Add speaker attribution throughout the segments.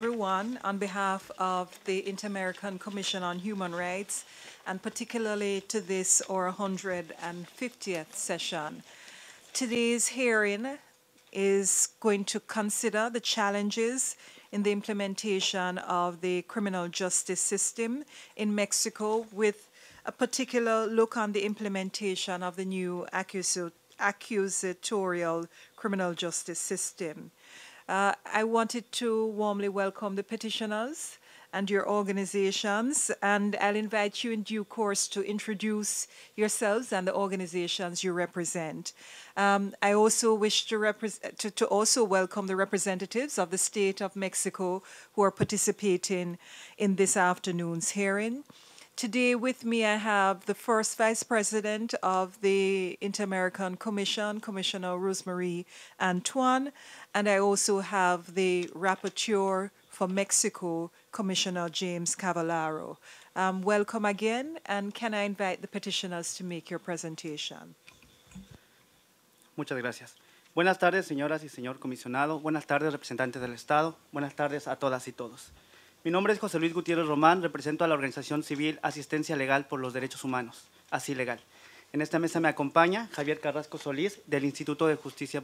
Speaker 1: everyone on behalf of the Inter-American Commission on Human Rights and particularly to this our 150th session. Today's hearing is going to consider the challenges in the implementation of the criminal justice system in Mexico with a particular look on the implementation of the new accusatorial criminal justice system. Uh, I wanted to warmly welcome the petitioners and your organizations, and I'll invite you in due course to introduce yourselves and the organizations you represent. Um, I also wish to, to, to, also welcome the representatives of the State of Mexico who are participating in this afternoon's hearing. Today with me I have the first Vice President of the Inter-American Commission, Commissioner Rosemary Antoine, and I also have the Rapporteur for Mexico, Commissioner James Cavallaro. Um, welcome again, and can I invite the petitioners to make your presentation?
Speaker 2: Muchas gracias. Buenas tardes, señoras y señor comisionado. Buenas tardes, representantes del Estado. Buenas tardes a todas y todos. Mi nombre es José Luis Gutiérrez Román, represento a la organización civil Asistencia Legal por los Derechos Humanos, así legal. En esta mesa me acompaña Javier Carrasco Solís del Instituto de Justicia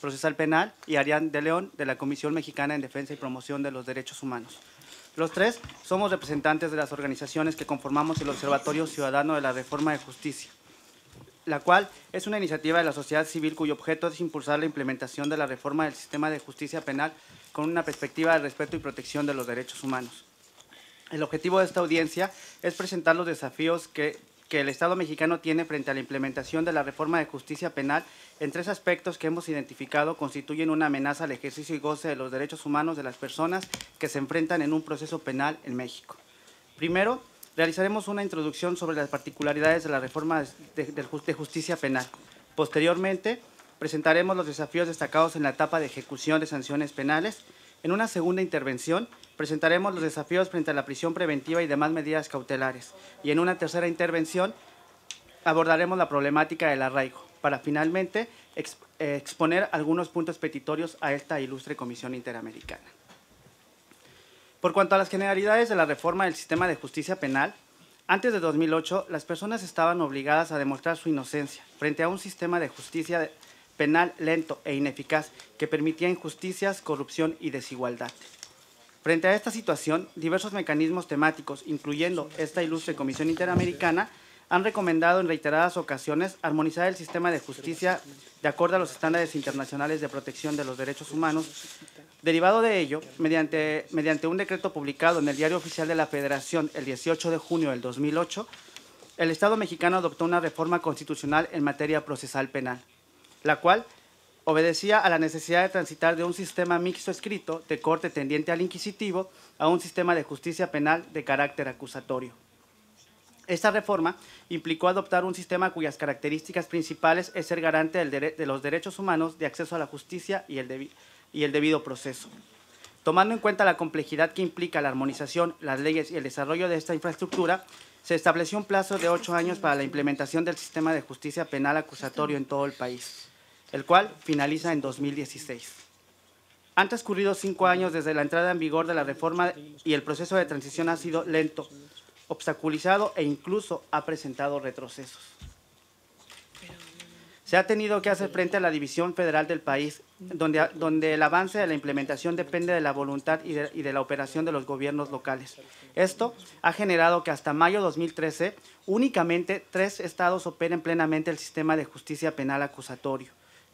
Speaker 2: Procesal Penal y Arián de León de la Comisión Mexicana en Defensa y Promoción de los Derechos Humanos. Los tres somos representantes de las organizaciones que conformamos el Observatorio Ciudadano de la Reforma de Justicia, la cual es una iniciativa de la sociedad civil cuyo objeto es impulsar la implementación de la reforma del sistema de justicia penal con una perspectiva de respeto y protección de los derechos humanos. El objetivo de esta audiencia es presentar los desafíos que, el Estado mexicano tiene frente a la implementación de la reforma de justicia penal en tres aspectos que hemos identificado constituyen una amenaza al ejercicio y goce de los derechos humanos de las personas que se enfrentan en un proceso penal en México. Primero, realizaremos una introducción sobre las particularidades de la reforma de, de justicia penal. Posteriormente, presentaremos los desafíos destacados en la etapa de ejecución de sanciones penales. En una segunda intervención, presentaremos los desafíos frente a la prisión preventiva y demás medidas cautelares. Y en una tercera intervención, abordaremos la problemática del arraigo, para finalmente exponer algunos puntos petitorios a esta ilustre Comisión Interamericana. Por cuanto a las generalidades de la reforma del sistema de justicia penal, antes de 2008, las personas estaban obligadas a demostrar su inocencia frente a un sistema de justicia penal lento e ineficaz que permitía injusticias, corrupción y desigualdad. Frente a esta situación, diversos mecanismos temáticos, incluyendo esta ilustre Comisión Interamericana, han recomendado en reiteradas ocasiones armonizar el sistema de justicia de acuerdo a los estándares internacionales de protección de los derechos humanos. Derivado de ello, mediante, mediante un decreto publicado en el Diario Oficial de la Federación el 18 de junio del 2008, el Estado mexicano adoptó una reforma constitucional en materia procesal penal la cual obedecía a la necesidad de transitar de un sistema mixto escrito de corte tendiente al inquisitivo a un sistema de justicia penal de carácter acusatorio. Esta reforma implicó adoptar un sistema cuyas características principales es ser garante de los derechos humanos de acceso a la justicia y el, y el debido proceso. Tomando en cuenta la complejidad que implica la armonización, las leyes y el desarrollo de esta infraestructura, se estableció un plazo de ocho años para la implementación del sistema de justicia penal acusatorio en todo el país el cual finaliza en 2016. Han transcurrido cinco años desde la entrada en vigor de la reforma y el proceso de transición ha sido lento, obstaculizado e incluso ha presentado retrocesos. Se ha tenido que hacer frente a la división federal del país, donde, donde el avance de la implementación depende de la voluntad y de, y de la operación de los gobiernos locales. Esto ha generado que hasta mayo de 2013 únicamente tres estados operen plenamente el sistema de justicia penal acusatorio.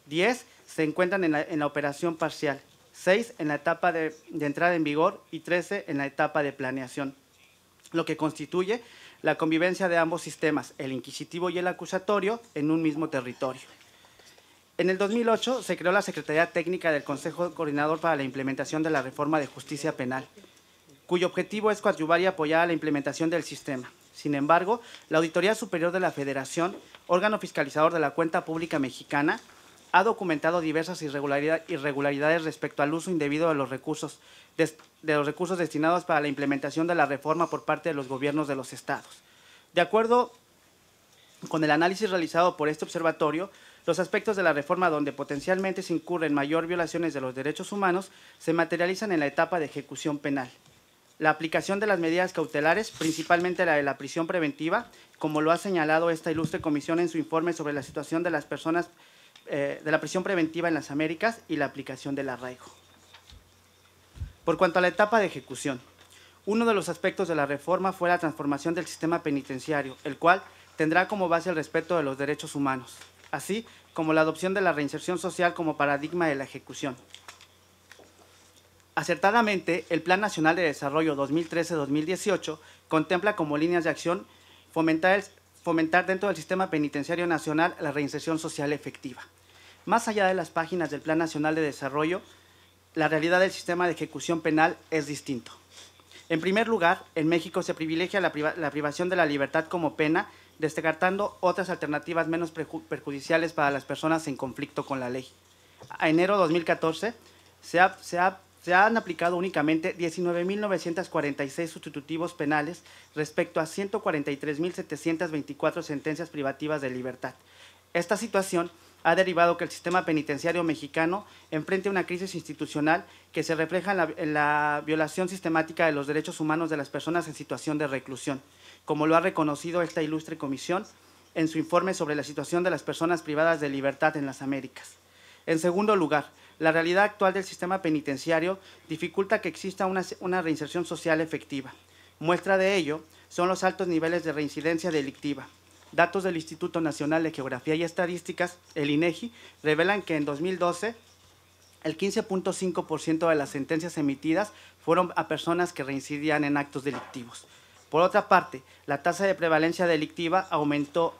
Speaker 2: 10 se encuentran en la, operación parcial, 6 en la etapa de, entrada en vigor y 13 en la etapa de planeación, lo que constituye la convivencia de ambos sistemas, el inquisitivo y el acusatorio, en un mismo territorio. En el 2008 se creó la Secretaría Técnica del Consejo Coordinador para la Implementación de la Reforma de Justicia Penal, cuyo objetivo es coadyuvar y apoyar a la implementación del sistema. Sin embargo, la Auditoría Superior de la Federación, órgano fiscalizador de la cuenta pública mexicana, ha documentado diversas irregularidades respecto al uso indebido de los recursos de los recursos destinados para la implementación de la reforma por parte de los gobiernos de los estados. De acuerdo con el análisis realizado por este observatorio, los aspectos de la reforma donde potencialmente se incurren mayor violaciones de los derechos humanos se materializan en la etapa de ejecución penal. La aplicación de las medidas cautelares, principalmente la de la prisión preventiva, como lo ha señalado esta ilustre comisión en su informe sobre la situación de las personas eh, de la prisión preventiva en las Américas y la aplicación del arraigo. Por cuanto a la etapa de ejecución, uno de los aspectos de la reforma fue la transformación del sistema penitenciario, el cual tendrá como base el respeto de los derechos humanos, así como la adopción de la reinserción social como paradigma de la ejecución. Acertadamente, el Plan Nacional de Desarrollo 2013-2018 contempla como líneas de acción fomentar, fomentar dentro del sistema penitenciario nacional la reinserción social efectiva. Más allá de las páginas del Plan Nacional de Desarrollo, la realidad del sistema de ejecución penal es distinto. En primer lugar, en México se privilegia la, privación de la libertad como pena, descartando otras alternativas menos perjudiciales para las personas en conflicto con la ley. A enero de 2014 se, se han aplicado únicamente 19.946 sustitutivos penales respecto a 143.724 sentencias privativas de libertad. Esta situación ha derivado que el sistema penitenciario mexicano enfrente una crisis institucional que se refleja en la, violación sistemática de los derechos humanos de las personas en situación de reclusión, como lo ha reconocido esta ilustre comisión en su informe sobre la situación de las personas privadas de libertad en las Américas. En segundo lugar, la realidad actual del sistema penitenciario dificulta que exista una reinserción social efectiva. Muestra de ello son los altos niveles de reincidencia delictiva, Datos del Instituto Nacional de Geografía y Estadísticas, el INEGI, revelan que en 2012 el 15.5% de las sentencias emitidas fueron a personas que reincidían en actos delictivos. Por otra parte, la tasa de prevalencia delictiva aumentó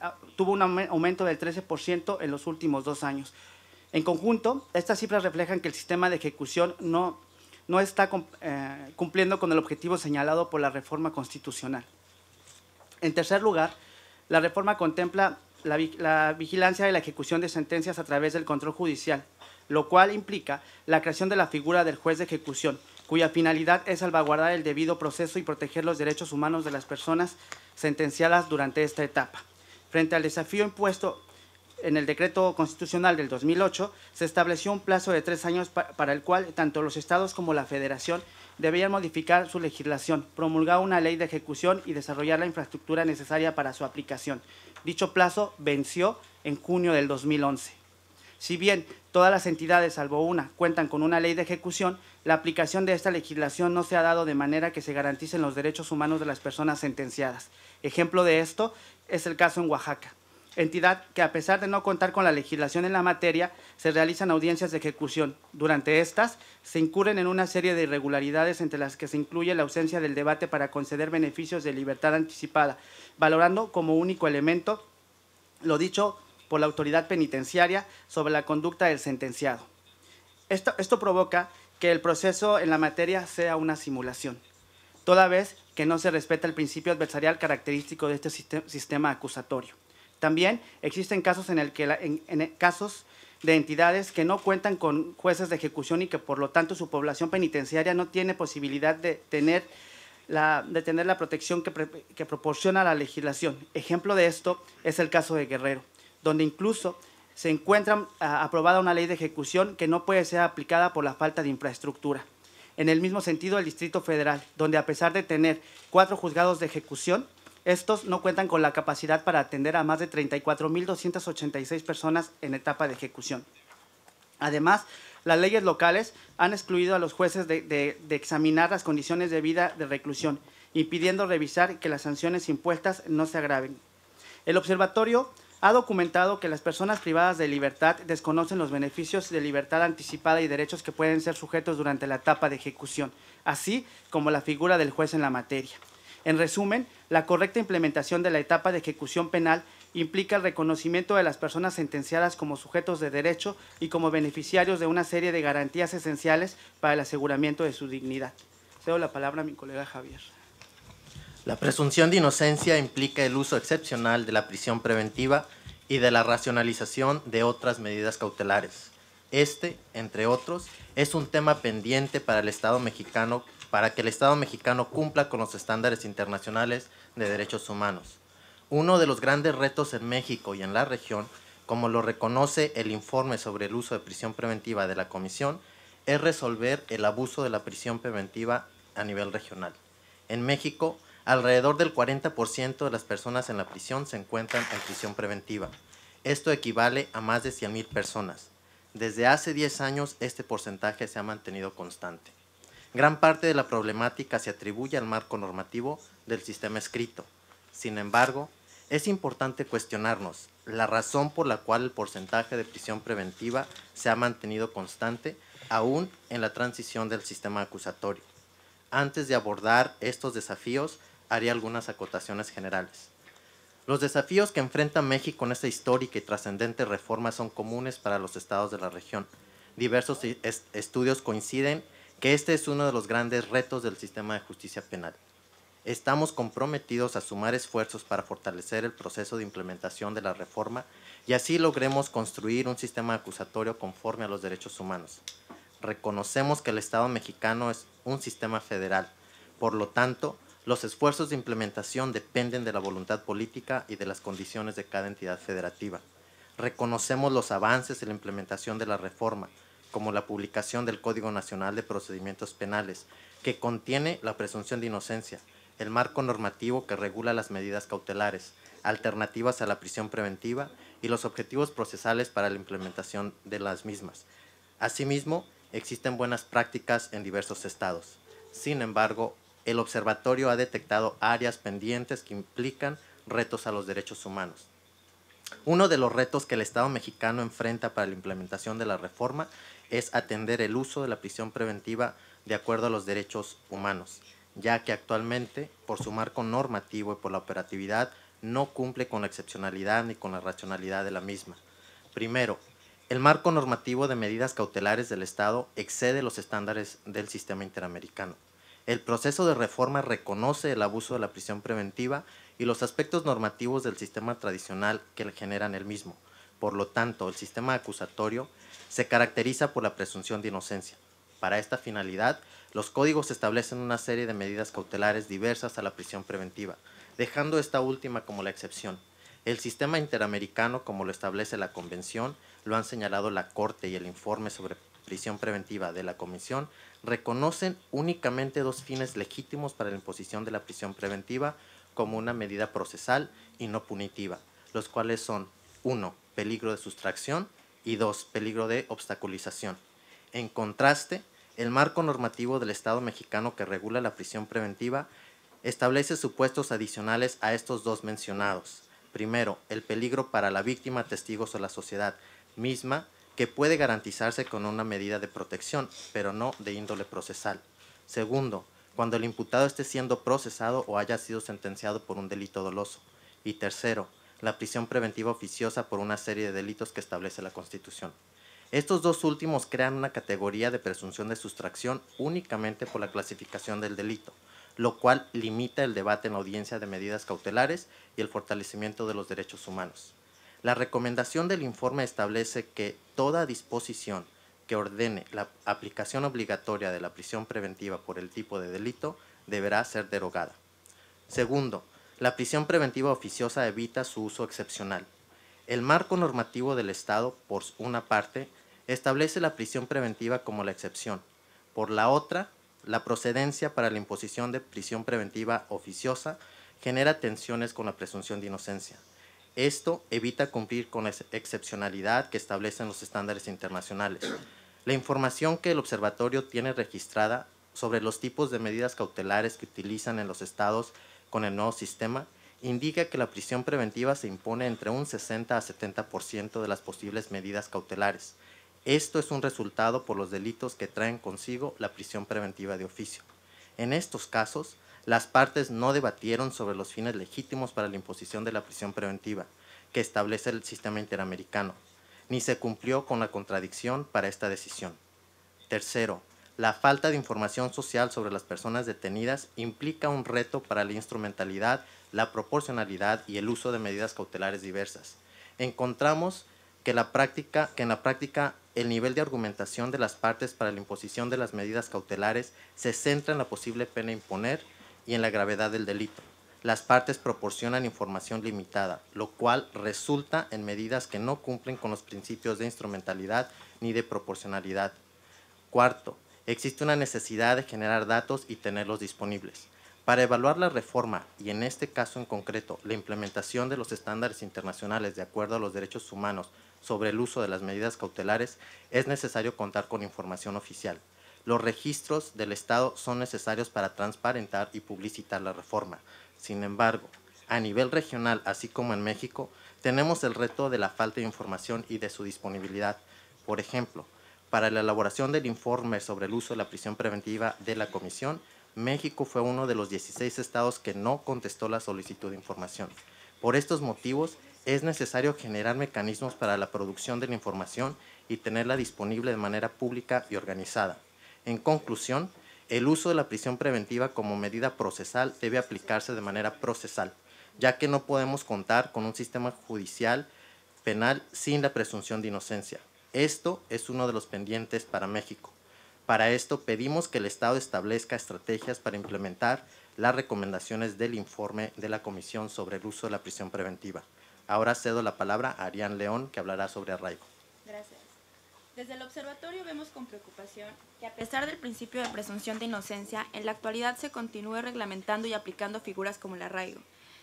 Speaker 2: ah, tuvo un aumento del 13% en los últimos dos años. En conjunto, estas cifras reflejan que el sistema de ejecución no, no está eh, cumpliendo con el objetivo señalado por la reforma constitucional. En tercer lugar, la reforma contempla la, vigilancia de la ejecución de sentencias a través del control judicial, lo cual implica la creación de la figura del juez de ejecución, cuya finalidad es salvaguardar el debido proceso y proteger los derechos humanos de las personas sentenciadas durante esta etapa. Frente al desafío impuesto en el decreto constitucional del 2008, se estableció un plazo de tres años para el cual tanto los estados como la federación debían modificar su legislación, promulgar una ley de ejecución y desarrollar la infraestructura necesaria para su aplicación. Dicho plazo venció en junio del 2011. Si bien todas las entidades, salvo una, cuentan con una ley de ejecución, la aplicación de esta legislación no se ha dado de manera que se garanticen los derechos humanos de las personas sentenciadas. Ejemplo de esto es el caso en Oaxaca entidad que a pesar de no contar con la legislación en la materia, se realizan audiencias de ejecución. Durante estas, se incurren en una serie de irregularidades entre las que se incluye la ausencia del debate para conceder beneficios de libertad anticipada, valorando como único elemento lo dicho por la autoridad penitenciaria sobre la conducta del sentenciado. Esto, provoca que el proceso en la materia sea una simulación, toda vez que no se respeta el principio adversarial característico de este sistema acusatorio. También existen casos, en el que en, casos de entidades que no cuentan con jueces de ejecución y que por lo tanto su población penitenciaria no tiene posibilidad de tener la, de tener la protección que, proporciona la legislación. Ejemplo de esto es el caso de Guerrero, donde incluso se encuentra ah, aprobada una ley de ejecución que no puede ser aplicada por la falta de infraestructura. En el mismo sentido, el Distrito Federal, donde a pesar de tener cuatro juzgados de ejecución, estos no cuentan con la capacidad para atender a más de 34.286 personas en etapa de ejecución. Además, las leyes locales han excluido a los jueces de, examinar las condiciones de vida de reclusión, impidiendo revisar que las sanciones impuestas no se agraven. El observatorio ha documentado que las personas privadas de libertad desconocen los beneficios de libertad anticipada y derechos que pueden ser sujetos durante la etapa de ejecución, así como la figura del juez en la materia. En resumen, la correcta implementación de la etapa de ejecución penal implica el reconocimiento de las personas sentenciadas como sujetos de derecho y como beneficiarios de una serie de garantías esenciales para el aseguramiento de su dignidad. Cedo la palabra a mi colega Javier.
Speaker 3: La presunción de inocencia implica el uso excepcional de la prisión preventiva y de la racionalización de otras medidas cautelares. Este, entre otros, es un tema pendiente para el Estado mexicano para que el Estado mexicano cumpla con los estándares internacionales de derechos humanos. Uno de los grandes retos en México y en la región, como lo reconoce el informe sobre el uso de prisión preventiva de la Comisión, es resolver el abuso de la prisión preventiva a nivel regional. En México, alrededor del 40% de las personas en la prisión se encuentran en prisión preventiva. Esto equivale a más de 100.000 personas. Desde hace 10 años este porcentaje se ha mantenido constante. Gran parte de la problemática se atribuye al marco normativo del sistema escrito. Sin embargo, es importante cuestionarnos la razón por la cual el porcentaje de prisión preventiva se ha mantenido constante aún en la transición del sistema acusatorio. Antes de abordar estos desafíos, haré algunas acotaciones generales. Los desafíos que enfrenta México en esta histórica y trascendente reforma son comunes para los estados de la región. Diversos estudios coinciden que este es uno de los grandes retos del sistema de justicia penal. Estamos comprometidos a sumar esfuerzos para fortalecer el proceso de implementación de la reforma y así logremos construir un sistema acusatorio conforme a los derechos humanos. Reconocemos que el Estado mexicano es un sistema federal, por lo tanto, los esfuerzos de implementación dependen de la voluntad política y de las condiciones de cada entidad federativa. Reconocemos los avances en la implementación de la reforma, como la publicación del Código Nacional de Procedimientos Penales, que contiene la presunción de inocencia, el marco normativo que regula las medidas cautelares, alternativas a la prisión preventiva y los objetivos procesales para la implementación de las mismas. Asimismo, existen buenas prácticas en diversos estados. Sin embargo, el observatorio ha detectado áreas pendientes que implican retos a los derechos humanos. Uno de los retos que el Estado mexicano enfrenta para la implementación de la reforma es atender el uso de la prisión preventiva de acuerdo a los derechos humanos, ya que actualmente, por su marco normativo y por la operatividad, no cumple con la excepcionalidad ni con la racionalidad de la misma. Primero, el marco normativo de medidas cautelares del Estado excede los estándares del sistema interamericano. El proceso de reforma reconoce el abuso de la prisión preventiva y los aspectos normativos del sistema tradicional que generan el mismo. Por lo tanto, el sistema acusatorio se caracteriza por la presunción de inocencia. Para esta finalidad, los códigos establecen una serie de medidas cautelares diversas a la prisión preventiva, dejando esta última como la excepción. El sistema interamericano, como lo establece la Convención, lo han señalado la Corte y el informe sobre prisión preventiva de la Comisión, reconocen únicamente dos fines legítimos para la imposición de la prisión preventiva como una medida procesal y no punitiva, los cuales son 1. peligro de sustracción y 2. peligro de obstaculización. En contraste, el marco normativo del Estado mexicano que regula la prisión preventiva establece supuestos adicionales a estos dos mencionados. Primero, el peligro para la víctima, testigos o la sociedad misma, que puede garantizarse con una medida de protección, pero no de índole procesal. Segundo, cuando el imputado esté siendo procesado o haya sido sentenciado por un delito doloso. Y tercero, la prisión preventiva oficiosa por una serie de delitos que establece la Constitución. Estos dos últimos crean una categoría de presunción de sustracción únicamente por la clasificación del delito, lo cual limita el debate en la audiencia de medidas cautelares y el fortalecimiento de los derechos humanos. La recomendación del informe establece que toda disposición que ordene la aplicación obligatoria de la prisión preventiva por el tipo de delito deberá ser derogada. Segundo, la prisión preventiva oficiosa evita su uso excepcional. El marco normativo del Estado, por una parte, establece la prisión preventiva como la excepción, por la otra, la procedencia para la imposición de prisión preventiva oficiosa genera tensiones con la presunción de inocencia. Esto evita cumplir con la excepcionalidad que establecen los estándares internacionales. La información que el observatorio tiene registrada sobre los tipos de medidas cautelares que utilizan en los estados con el nuevo sistema indica que la prisión preventiva se impone entre un 60 a 70% de las posibles medidas cautelares. Esto es un resultado por los delitos que traen consigo la prisión preventiva de oficio. En estos casos, las partes no debatieron sobre los fines legítimos para la imposición de la prisión preventiva que establece el sistema interamericano, ni se cumplió con la contradicción para esta decisión. Tercero, la falta de información social sobre las personas detenidas implica un reto para la instrumentalidad, la proporcionalidad y el uso de medidas cautelares diversas. Encontramos que, que en la práctica el nivel de argumentación de las partes para la imposición de las medidas cautelares se centra en la posible pena imponer y en la gravedad del delito. Las partes proporcionan información limitada, lo cual resulta en medidas que no cumplen con los principios de instrumentalidad ni de proporcionalidad. Cuarto, existe una necesidad de generar datos y tenerlos disponibles. Para evaluar la reforma y en este caso en concreto la implementación de los estándares internacionales de acuerdo a los derechos humanos sobre el uso de las medidas cautelares, es necesario contar con información oficial, los registros del Estado son necesarios para transparentar y publicitar la reforma. Sin embargo, a nivel regional, así como en México, tenemos el reto de la falta de información y de su disponibilidad. Por ejemplo, para la elaboración del informe sobre el uso de la prisión preventiva de la Comisión, México fue uno de los 16 estados que no contestó la solicitud de información. Por estos motivos, es necesario generar mecanismos para la producción de la información y tenerla disponible de manera pública y organizada. En conclusión, el uso de la prisión preventiva como medida procesal debe aplicarse de manera procesal, ya que no podemos contar con un sistema judicial penal sin la presunción de inocencia. Esto es uno de los pendientes para México. Para esto pedimos que el Estado establezca estrategias para implementar las recomendaciones del informe de la Comisión sobre el uso de la prisión preventiva. Ahora cedo la palabra a Arián León, que hablará sobre arraigo.
Speaker 4: Desde el observatorio vemos con preocupación que a pesar del principio de presunción de inocencia, en la actualidad se continúe reglamentando y aplicando figuras como el arraigo,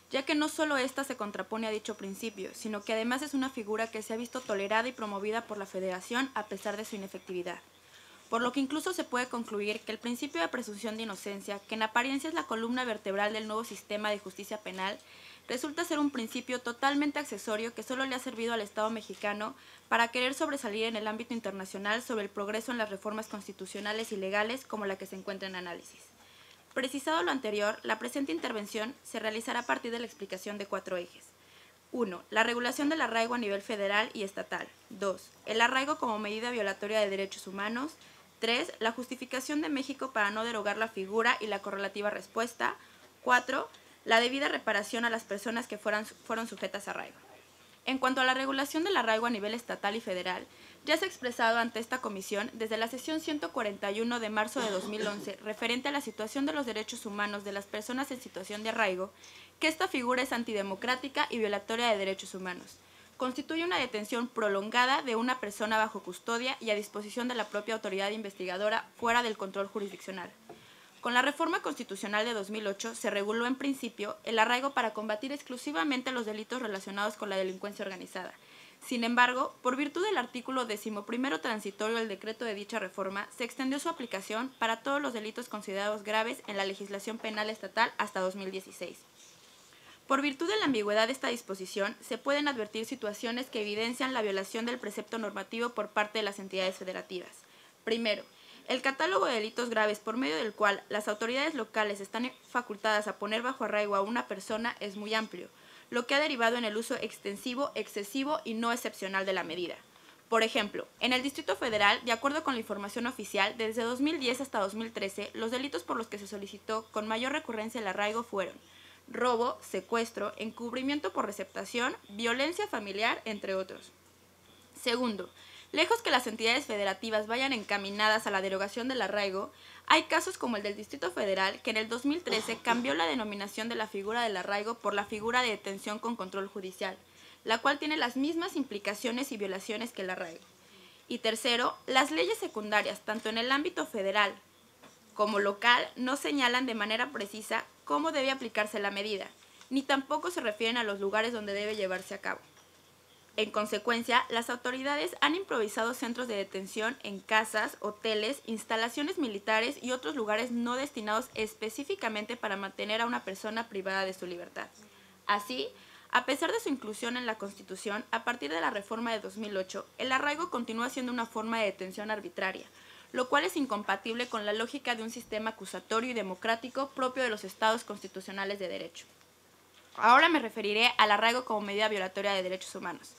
Speaker 4: ya que no solo ésta se contrapone a dicho principio, sino que además es una figura que se ha visto tolerada y promovida por la Federación a pesar de su inefectividad. Por lo que incluso se puede concluir que el principio de presunción de inocencia, que en apariencia es la columna vertebral del nuevo sistema de justicia penal, resulta ser un principio totalmente accesorio que solo le ha servido al Estado mexicano para querer sobresalir en el ámbito internacional sobre el progreso en las reformas constitucionales y legales como la que se encuentra en análisis. Precisado lo anterior, la presente intervención se realizará a partir de la explicación de cuatro ejes. 1. La regulación del arraigo a nivel federal y estatal. 2. El arraigo como medida violatoria de derechos humanos. 3. La justificación de México para no derogar la figura y la correlativa respuesta. 4 la debida reparación a las personas que fueron sujetas a arraigo. En cuanto a la regulación del arraigo a nivel estatal y federal, ya se ha expresado ante esta comisión desde la sesión 141 de marzo de 2011 referente a la situación de los derechos humanos de las personas en situación de arraigo, que esta figura es antidemocrática y violatoria de derechos humanos. Constituye una detención prolongada de una persona bajo custodia y a disposición de la propia autoridad investigadora fuera del control jurisdiccional. Con la reforma constitucional de 2008 se reguló en principio el arraigo para combatir exclusivamente los delitos relacionados con la delincuencia organizada. Sin embargo, por virtud del artículo decimoprimero transitorio del decreto de dicha reforma, se extendió su aplicación para todos los delitos considerados graves en la legislación penal estatal hasta 2016. Por virtud de la ambigüedad de esta disposición, se pueden advertir situaciones que evidencian la violación del precepto normativo por parte de las entidades federativas. Primero, el catálogo de delitos graves por medio del cual las autoridades locales están facultadas a poner bajo arraigo a una persona es muy amplio, lo que ha derivado en el uso extensivo, excesivo y no excepcional de la medida. Por ejemplo, en el Distrito Federal, de acuerdo con la información oficial, desde 2010 hasta 2013, los delitos por los que se solicitó con mayor recurrencia el arraigo fueron robo, secuestro, encubrimiento por receptación, violencia familiar, entre otros. Segundo, Lejos que las entidades federativas vayan encaminadas a la derogación del arraigo, hay casos como el del Distrito Federal, que en el 2013 cambió la denominación de la figura del arraigo por la figura de detención con control judicial, la cual tiene las mismas implicaciones y violaciones que el arraigo. Y tercero, las leyes secundarias, tanto en el ámbito federal como local, no señalan de manera precisa cómo debe aplicarse la medida, ni tampoco se refieren a los lugares donde debe llevarse a cabo. En consecuencia, las autoridades han improvisado centros de detención en casas, hoteles, instalaciones militares y otros lugares no destinados específicamente para mantener a una persona privada de su libertad. Así, a pesar de su inclusión en la Constitución, a partir de la reforma de 2008, el arraigo continúa siendo una forma de detención arbitraria, lo cual es incompatible con la lógica de un sistema acusatorio y democrático propio de los estados constitucionales de derecho. Ahora me referiré al arraigo como medida violatoria de derechos humanos.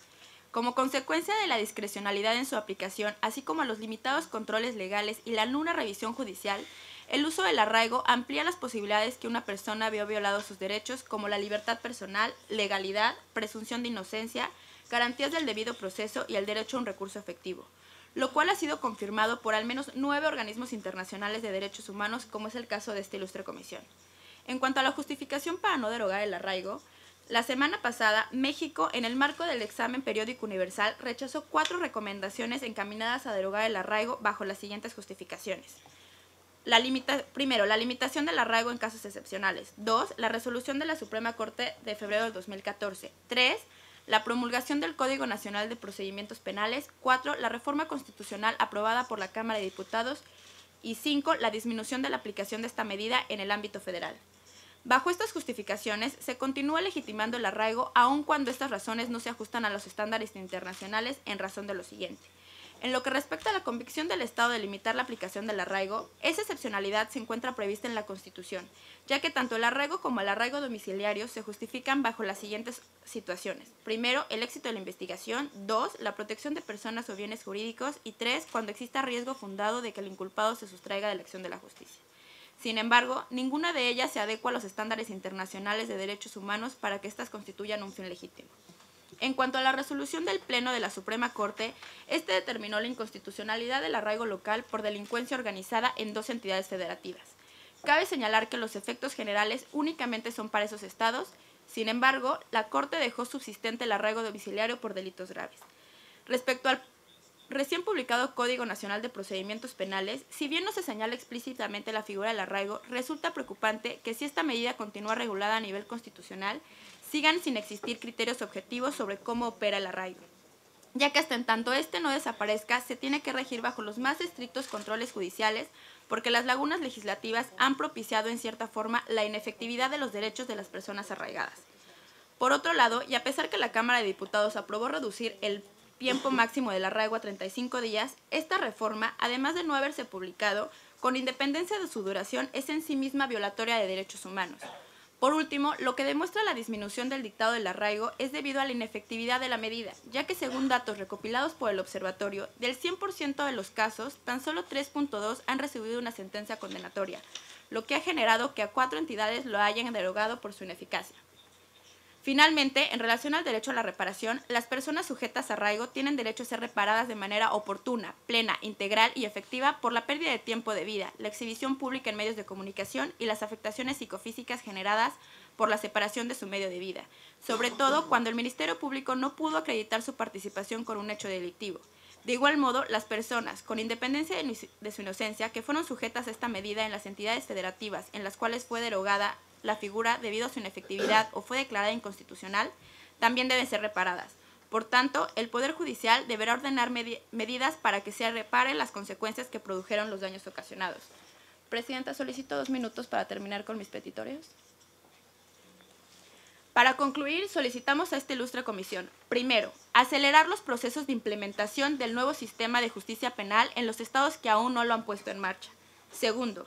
Speaker 4: Como consecuencia de la discrecionalidad en su aplicación, así como los limitados controles legales y la nula revisión judicial, el uso del arraigo amplía las posibilidades que una persona vio violado sus derechos como la libertad personal, legalidad, presunción de inocencia, garantías del debido proceso y el derecho a un recurso efectivo, lo cual ha sido confirmado por al menos nueve organismos internacionales de derechos humanos, como es el caso de esta ilustre comisión. En cuanto a la justificación para no derogar el arraigo, la semana pasada, México, en el marco del examen periódico universal, rechazó cuatro recomendaciones encaminadas a derogar el arraigo bajo las siguientes justificaciones. primero, la limitación del arraigo en casos excepcionales. Dos, la resolución de la Suprema Corte de febrero de 2014. Tres, la promulgación del Código Nacional de Procedimientos Penales. Cuatro, la reforma constitucional aprobada por la Cámara de Diputados. Y cinco, la disminución de la aplicación de esta medida en el ámbito federal. Bajo estas justificaciones, se continúa legitimando el arraigo aun cuando estas razones no se ajustan a los estándares internacionales en razón de lo siguiente. En lo que respecta a la convicción del Estado de limitar la aplicación del arraigo, esa excepcionalidad se encuentra prevista en la Constitución, ya que tanto el arraigo como el arraigo domiciliario se justifican bajo las siguientes situaciones. Primero, el éxito de la investigación. Dos, la protección de personas o bienes jurídicos. Y tres, cuando exista riesgo fundado de que el inculpado se sustraiga de la acción de la justicia. Sin embargo, ninguna de ellas se adecua a los estándares internacionales de derechos humanos para que éstas constituyan un fin legítimo. En cuanto a la resolución del Pleno de la Suprema Corte, este determinó la inconstitucionalidad del arraigo local por delincuencia organizada en dos entidades federativas. Cabe señalar que los efectos generales únicamente son para esos estados, sin embargo, la Corte dejó subsistente el arraigo domiciliario por delitos graves. Respecto al recién publicado Código Nacional de Procedimientos Penales, si bien no se señala explícitamente la figura del arraigo, resulta preocupante que si esta medida continúa regulada a nivel constitucional, sigan sin existir criterios objetivos sobre cómo opera el arraigo. Ya que hasta en tanto este no desaparezca, se tiene que regir bajo los más estrictos controles judiciales, porque las lagunas legislativas han propiciado en cierta forma la inefectividad de los derechos de las personas arraigadas. Por otro lado, y a pesar que la Cámara de Diputados aprobó reducir el tiempo máximo del arraigo a 35 días, esta reforma, además de no haberse publicado, con independencia de su duración, es en sí misma violatoria de derechos humanos. Por último, lo que demuestra la disminución del dictado del arraigo es debido a la inefectividad de la medida, ya que según datos recopilados por el observatorio, del 100% de los casos, tan solo 3.2 han recibido una sentencia condenatoria, lo que ha generado que a cuatro entidades lo hayan derogado por su ineficacia. Finalmente, en relación al derecho a la reparación, las personas sujetas a arraigo tienen derecho a ser reparadas de manera oportuna, plena, integral y efectiva por la pérdida de tiempo de vida, la exhibición pública en medios de comunicación y las afectaciones psicofísicas generadas por la separación de su medio de vida, sobre todo cuando el Ministerio Público no pudo acreditar su participación con un hecho delictivo. De igual modo, las personas, con independencia de su inocencia, que fueron sujetas a esta medida en las entidades federativas en las cuales fue derogada la figura debido a su inefectividad o fue declarada inconstitucional, también deben ser reparadas. Por tanto, el Poder Judicial deberá ordenar medidas para que se reparen las consecuencias que produjeron los daños ocasionados. Presidenta, solicito dos minutos para terminar con mis petitorios. Para concluir, solicitamos a esta ilustre comisión, primero, acelerar los procesos de implementación del nuevo sistema de justicia penal en los estados que aún no lo han puesto en marcha. Segundo,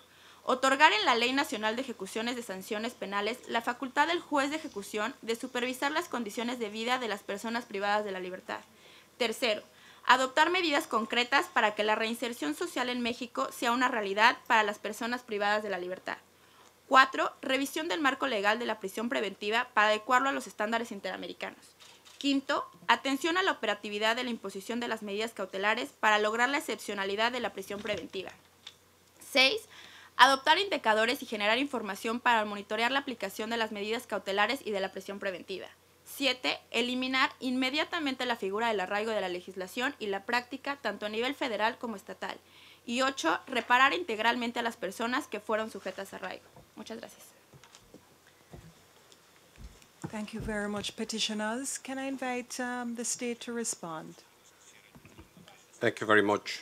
Speaker 4: Otorgar en la Ley Nacional de Ejecuciones de Sanciones Penales la facultad del juez de ejecución de supervisar las condiciones de vida de las personas privadas de la libertad. Tercero, adoptar medidas concretas para que la reinserción social en México sea una realidad para las personas privadas de la libertad. Cuatro, Revisión del marco legal de la prisión preventiva para adecuarlo a los estándares interamericanos. Quinto, atención a la operatividad de la imposición de las medidas cautelares para lograr la excepcionalidad de la prisión preventiva. Seis, adoptar indicadores y generar información para monitorear la aplicación de las medidas cautelares y de la presión preventiva. Siete, Eliminar inmediatamente la figura del arraigo de la legislación y la práctica tanto a nivel federal como estatal. Y ocho, Reparar integralmente a las personas que fueron sujetas a arraigo.
Speaker 1: Muchas gracias. Thank you very much, petitioners. Can I invite um, the state to respond?
Speaker 5: Thank you very much,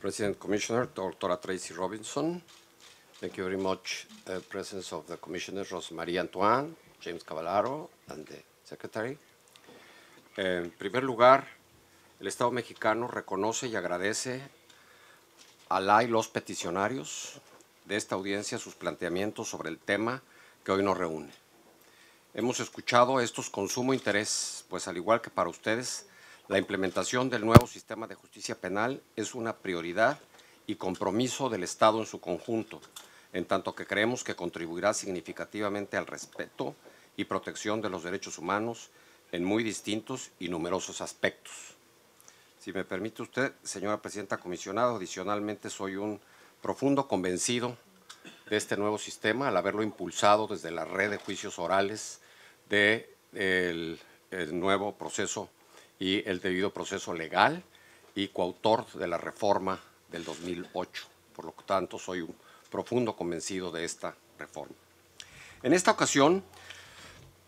Speaker 5: Presidente, Commissioner, doctora Tracy Robinson. Muchas gracias very much, uh, presence of the Rosemaría Antoine, James Cavallaro, and the secretary. En primer lugar, el Estado mexicano reconoce y agradece a la y los peticionarios de esta audiencia sus planteamientos sobre el tema que hoy nos reúne. Hemos escuchado estos con sumo interés, pues al igual que para ustedes, la implementación del nuevo sistema de justicia penal es una prioridad y compromiso del Estado en su conjunto, en tanto que creemos que contribuirá significativamente al respeto y protección de los derechos humanos en muy distintos y numerosos aspectos. Si me permite usted, señora Presidenta Comisionada, adicionalmente soy un profundo convencido de este nuevo sistema al haberlo impulsado desde la red de juicios orales del nuevo proceso y el debido proceso legal y coautor de la reforma del 2008. Por lo tanto, soy un profundo convencido de esta reforma. En esta ocasión,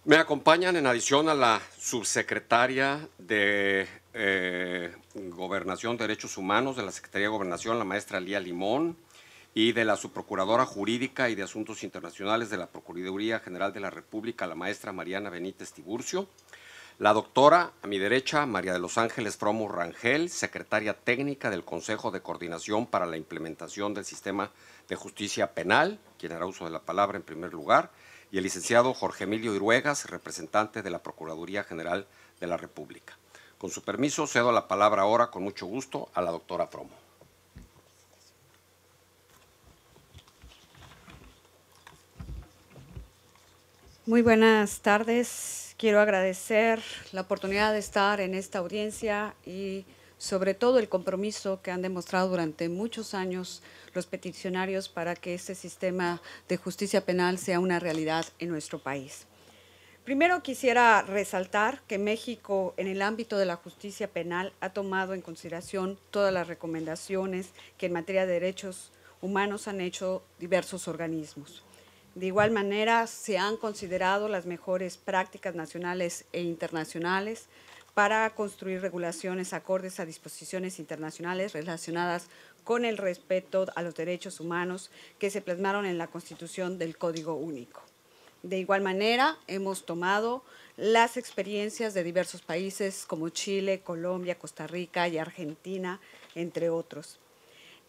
Speaker 5: me acompañan en adición a la subsecretaria de eh, Gobernación de Derechos Humanos de la Secretaría de Gobernación, la maestra Lía Limón, y de la subprocuradora jurídica y de asuntos internacionales de la Procuraduría General de la República, la maestra Mariana Benítez Tiburcio, la doctora, a mi derecha, María de los Ángeles Fromo Rangel, secretaria técnica del Consejo de Coordinación para la Implementación del Sistema de Justicia Penal, quien hará uso de la palabra en primer lugar, y el licenciado Jorge Emilio Iruegas, representante de la Procuraduría General de la República. Con su permiso, cedo la palabra ahora, con mucho gusto, a la doctora Fromo.
Speaker 6: Muy buenas tardes, quiero agradecer la oportunidad de estar en esta audiencia y sobre todo el compromiso que han demostrado durante muchos años los peticionarios para que este sistema de justicia penal sea una realidad en nuestro país. Primero quisiera resaltar que México en el ámbito de la justicia penal ha tomado en consideración todas las recomendaciones que en materia de derechos humanos han hecho diversos organismos. De igual manera, se han considerado las mejores prácticas nacionales e internacionales para construir regulaciones acordes a disposiciones internacionales relacionadas con el respeto a los derechos humanos que se plasmaron en la Constitución del Código Único. De igual manera, hemos tomado las experiencias de diversos países como Chile, Colombia, Costa Rica y Argentina, entre otros.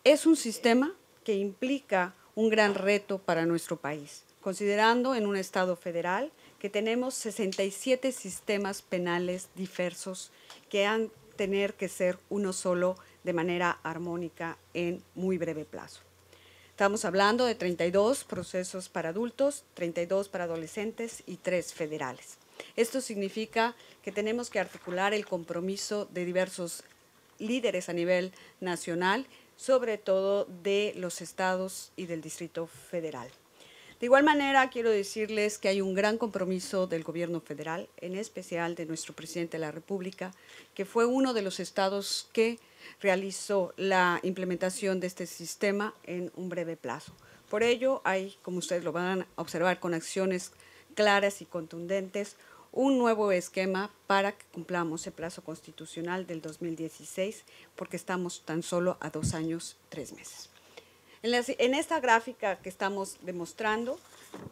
Speaker 6: Es un sistema que implica un gran reto para nuestro país, considerando en un Estado federal que tenemos 67 sistemas penales diversos que han tener que ser uno solo de manera armónica en muy breve plazo. Estamos hablando de 32 procesos para adultos, 32 para adolescentes y 3 federales. Esto significa que tenemos que articular el compromiso de diversos líderes a nivel nacional sobre todo de los estados y del Distrito Federal. De igual manera, quiero decirles que hay un gran compromiso del gobierno federal, en especial de nuestro presidente de la República, que fue uno de los estados que realizó la implementación de este sistema en un breve plazo. Por ello, hay, como ustedes lo van a observar, con acciones claras y contundentes, un nuevo esquema para que cumplamos el plazo constitucional del 2016, porque estamos tan solo a dos años, tres meses. En, esta gráfica que estamos demostrando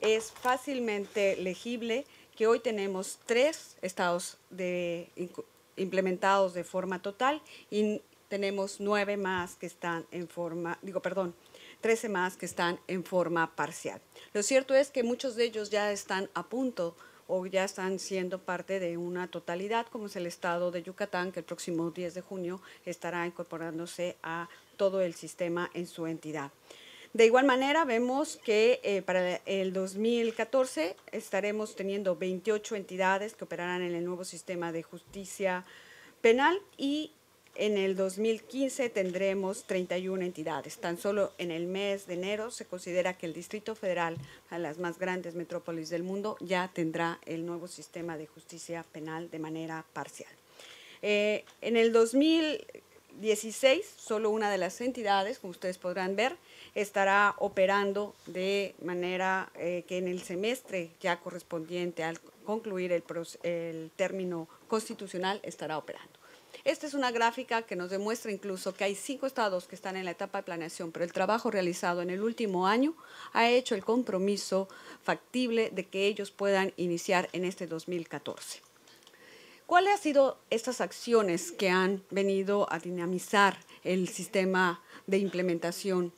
Speaker 6: es fácilmente legible que hoy tenemos tres estados implementados de forma total y tenemos nueve más que están en forma, digo, perdón, trece más que están en forma parcial. Lo cierto es que muchos de ellos ya están a punto de o ya están siendo parte de una totalidad, como es el estado de Yucatán, que el próximo 10 de junio estará incorporándose a todo el sistema en su entidad. De igual manera, vemos que eh, para el 2014 estaremos teniendo 28 entidades que operarán en el nuevo sistema de justicia penal y en el 2015 tendremos 31 entidades. Tan solo en el mes de enero se considera que el Distrito Federal, a las más grandes metrópolis del mundo, ya tendrá el nuevo sistema de justicia penal de manera parcial. Eh, en el 2016, solo una de las entidades, como ustedes podrán ver, estará operando de manera eh, que en el semestre ya correspondiente al concluir el término constitucional estará operando. Esta es una gráfica que nos demuestra incluso que hay cinco estados que están en la etapa de planeación, pero el trabajo realizado en el último año ha hecho el compromiso factible de que ellos puedan iniciar en este 2014. ¿Cuáles han sido estas acciones que han venido a dinamizar el sistema de implementación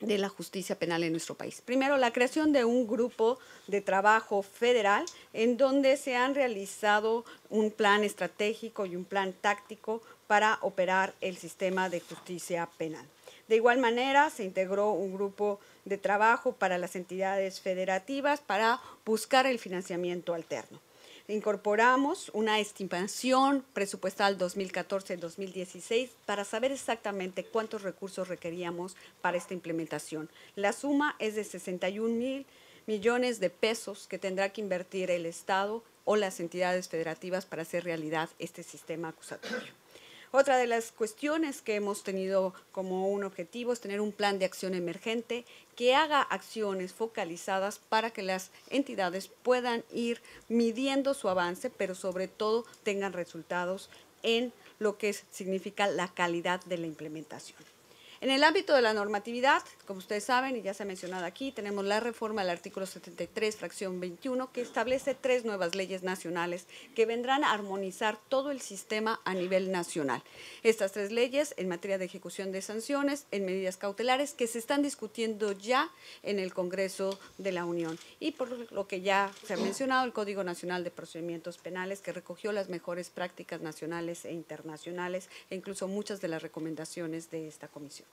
Speaker 6: de la justicia penal en nuestro país. Primero, la creación de un grupo de trabajo federal en donde se han realizado un plan estratégico y un plan táctico para operar el sistema de justicia penal. De igual manera, se integró un grupo de trabajo para las entidades federativas para buscar el financiamiento alterno incorporamos una estimación presupuestal 2014-2016 para saber exactamente cuántos recursos requeríamos para esta implementación. La suma es de 61 mil millones de pesos que tendrá que invertir el Estado o las entidades federativas para hacer realidad este sistema acusatorio. Otra de las cuestiones que hemos tenido como un objetivo es tener un plan de acción emergente que haga acciones focalizadas para que las entidades puedan ir midiendo su avance, pero sobre todo tengan resultados en lo que significa la calidad de la implementación. En el ámbito de la normatividad, como ustedes saben y ya se ha mencionado aquí, tenemos la reforma del artículo 73, fracción 21, que establece tres nuevas leyes nacionales que vendrán a armonizar todo el sistema a nivel nacional. Estas tres leyes en materia de ejecución de sanciones, en medidas cautelares, que se están discutiendo ya en el Congreso de la Unión. Y por lo que ya se ha mencionado, el Código Nacional de Procedimientos Penales, que recogió las mejores prácticas nacionales e internacionales, e incluso muchas de las recomendaciones de esta comisión.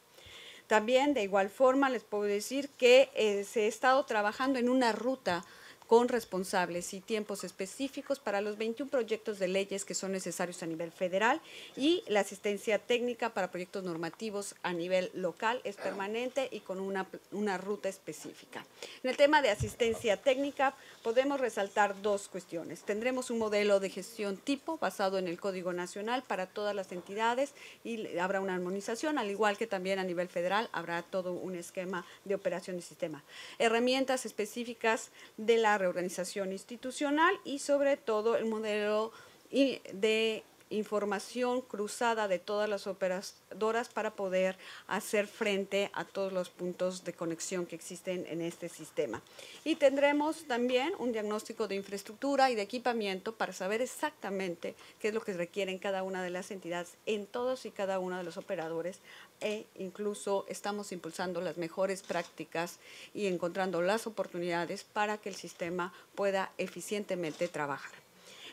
Speaker 6: También de igual forma les puedo decir que eh, se ha estado trabajando en una ruta con responsables y tiempos específicos para los 21 proyectos de leyes que son necesarios a nivel federal y la asistencia técnica para proyectos normativos a nivel local es permanente y con una, una ruta específica. En el tema de asistencia técnica podemos resaltar dos cuestiones. Tendremos un modelo de gestión tipo basado en el Código Nacional para todas las entidades y habrá una armonización, al igual que también a nivel federal habrá todo un esquema de operación y sistema. Herramientas específicas de la reorganización institucional y sobre todo el modelo de información cruzada de todas las operadoras para poder hacer frente a todos los puntos de conexión que existen en este sistema. Y tendremos también un diagnóstico de infraestructura y de equipamiento para saber exactamente qué es lo que requieren cada una de las entidades en todos y cada uno de los operadores e incluso estamos impulsando las mejores prácticas y encontrando las oportunidades para que el sistema pueda eficientemente trabajar.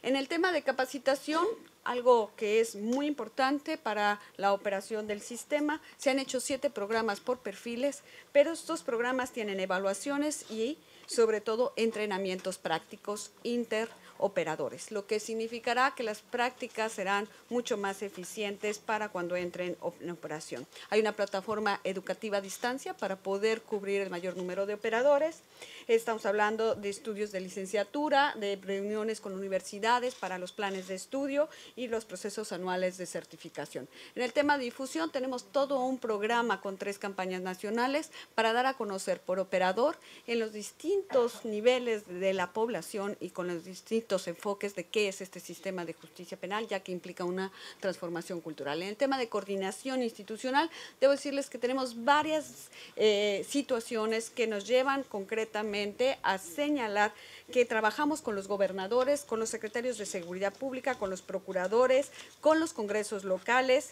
Speaker 6: En el tema de capacitación, algo que es muy importante para la operación del sistema. Se han hecho siete programas por perfiles, pero estos programas tienen evaluaciones y sobre todo entrenamientos prácticos inter operadores, lo que significará que las prácticas serán mucho más eficientes para cuando entren en operación. Hay una plataforma educativa a distancia para poder cubrir el mayor número de operadores. Estamos hablando de estudios de licenciatura, de reuniones con universidades para los planes de estudio y los procesos anuales de certificación. En el tema de difusión tenemos todo un programa con tres campañas nacionales para dar a conocer por operador en los distintos niveles de la población y con los distintos enfoques de qué es este sistema de justicia penal, ya que implica una transformación cultural. En el tema de coordinación institucional, debo decirles que tenemos varias eh, situaciones que nos llevan concretamente a señalar que trabajamos con los gobernadores, con los secretarios de Seguridad Pública, con los procuradores, con los congresos locales,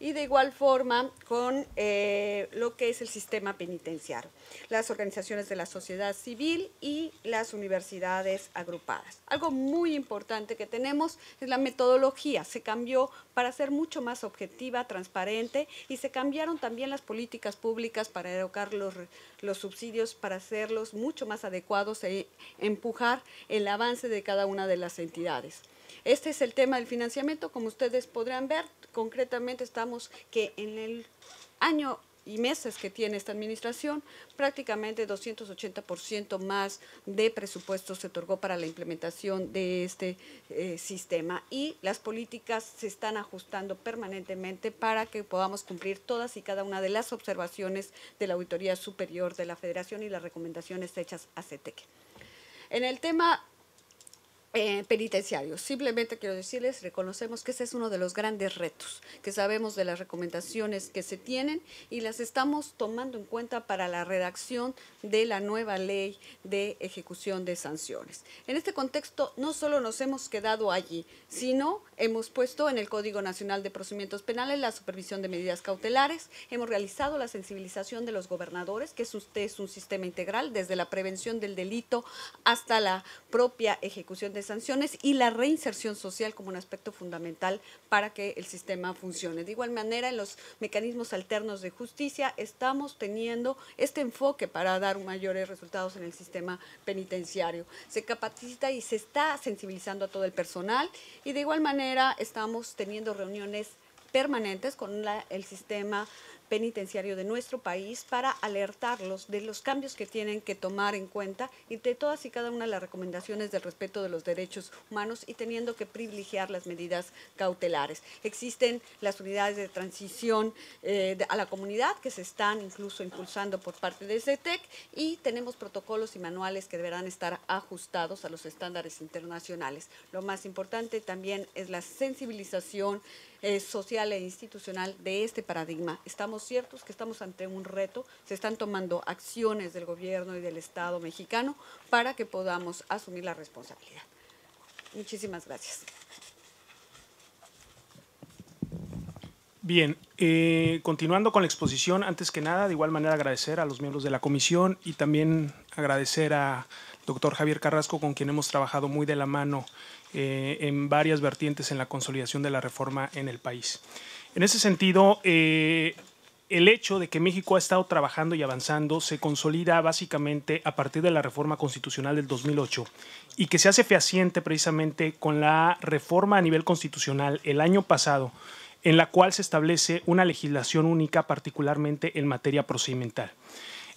Speaker 6: y de igual forma con eh, lo que es el sistema penitenciario, las organizaciones de la sociedad civil y las universidades agrupadas. Algo muy importante que tenemos es la metodología. Se cambió para ser mucho más objetiva, transparente y se cambiaron también las políticas públicas para educar los, los subsidios, para hacerlos mucho más adecuados e empujar el avance de cada una de las entidades. Este es el tema del financiamiento, como ustedes podrán ver, concretamente estamos que en el año y meses que tiene esta administración, prácticamente 280% más de presupuesto se otorgó para la implementación de este eh, sistema y las políticas se están ajustando permanentemente para que podamos cumplir todas y cada una de las observaciones de la Auditoría Superior de la Federación y las recomendaciones hechas a CETEC. E e en el tema eh, penitenciarios. Simplemente quiero decirles, reconocemos que ese es uno de los grandes retos, que sabemos de las recomendaciones que se tienen y las estamos tomando en cuenta para la redacción de la nueva ley de ejecución de sanciones. En este contexto, no solo nos hemos quedado allí, sino hemos puesto en el Código Nacional de Procedimientos Penales la supervisión de medidas cautelares, hemos realizado la sensibilización de los gobernadores, que es, usted, es un sistema integral, desde la prevención del delito hasta la propia ejecución de de sanciones y la reinserción social como un aspecto fundamental para que el sistema funcione. De igual manera, en los mecanismos alternos de justicia estamos teniendo este enfoque para dar mayores resultados en el sistema penitenciario. Se capacita y se está sensibilizando a todo el personal y de igual manera estamos teniendo reuniones permanentes con el sistema penitenciario de nuestro país para alertarlos de los cambios que tienen que tomar en cuenta y de todas y cada una de las recomendaciones del respeto de los derechos humanos y teniendo que privilegiar las medidas cautelares. Existen las unidades de transición eh, a la comunidad que se están incluso impulsando por parte de CETEC e e y tenemos protocolos y manuales que deberán estar ajustados a los estándares internacionales. Lo más importante también es la sensibilización eh, social e institucional de este paradigma. Estamos ciertos que estamos ante un reto, se están tomando acciones del gobierno y del Estado mexicano para que podamos asumir la responsabilidad. Muchísimas gracias.
Speaker 7: Bien, eh, continuando con la exposición, antes que nada, de igual manera agradecer a los miembros de la comisión y también agradecer a doctor Javier Carrasco, con quien hemos trabajado muy de la mano eh, en varias vertientes en la consolidación de la reforma en el país. En ese sentido, eh, el hecho de que México ha estado trabajando y avanzando se consolida básicamente a partir de la reforma constitucional del 2008 y que se hace fehaciente precisamente con la reforma a nivel constitucional el año pasado, en la cual se establece una legislación única particularmente en materia procedimental.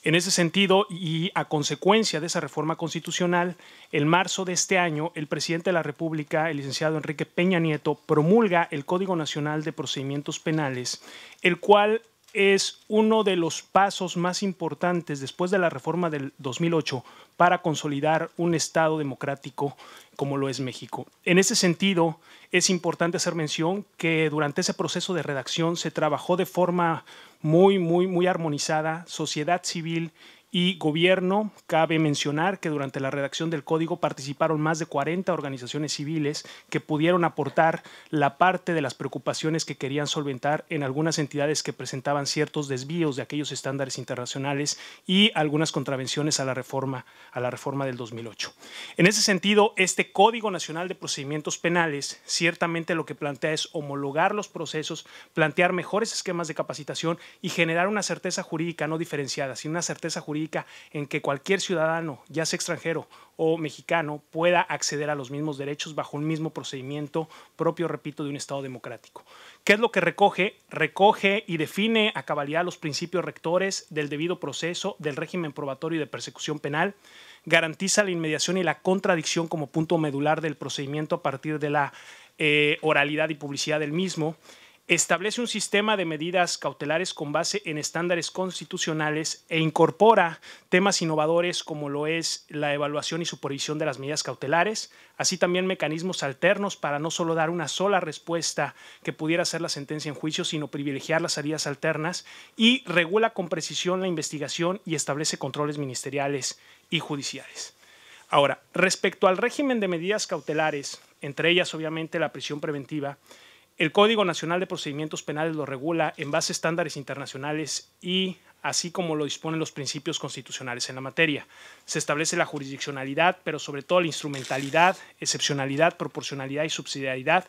Speaker 7: En ese sentido, y a consecuencia de esa reforma constitucional, en marzo de este año, el presidente de la República, el licenciado Enrique Peña Nieto, promulga el Código Nacional de Procedimientos Penales, el cual es uno de los pasos más importantes después de la reforma del 2008 para consolidar un Estado democrático como lo es México. En ese sentido, es importante hacer mención que durante ese proceso de redacción se trabajó de forma muy, muy, muy armonizada sociedad civil y gobierno, cabe mencionar que durante la redacción del código participaron más de 40 organizaciones civiles que pudieron aportar la parte de las preocupaciones que querían solventar en algunas entidades que presentaban ciertos desvíos de aquellos estándares internacionales y algunas contravenciones a la reforma a la reforma del 2008. En ese sentido, este Código Nacional de Procedimientos Penales ciertamente lo que plantea es homologar los procesos, plantear mejores esquemas de capacitación y generar una certeza jurídica no diferenciada, sino una certeza jurídica en que cualquier ciudadano, ya sea extranjero o mexicano, pueda acceder a los mismos derechos bajo un mismo procedimiento propio, repito, de un Estado democrático. ¿Qué es lo que recoge? Recoge y define a cabalidad los principios rectores del debido proceso, del régimen probatorio y de persecución penal garantiza la inmediación y la contradicción como punto medular del procedimiento a partir de la eh, oralidad y publicidad del mismo, establece un sistema de medidas cautelares con base en estándares constitucionales e incorpora temas innovadores como lo es la evaluación y supervisión de las medidas cautelares, así también mecanismos alternos para no solo dar una sola respuesta que pudiera ser la sentencia en juicio, sino privilegiar las salidas alternas y regula con precisión la investigación y establece controles ministeriales y judiciales. Ahora, respecto al régimen de medidas cautelares, entre ellas obviamente la prisión preventiva, el Código Nacional de Procedimientos Penales lo regula en base a estándares internacionales y así como lo disponen los principios constitucionales en la materia. Se establece la jurisdiccionalidad, pero sobre todo la instrumentalidad, excepcionalidad, proporcionalidad y subsidiariedad,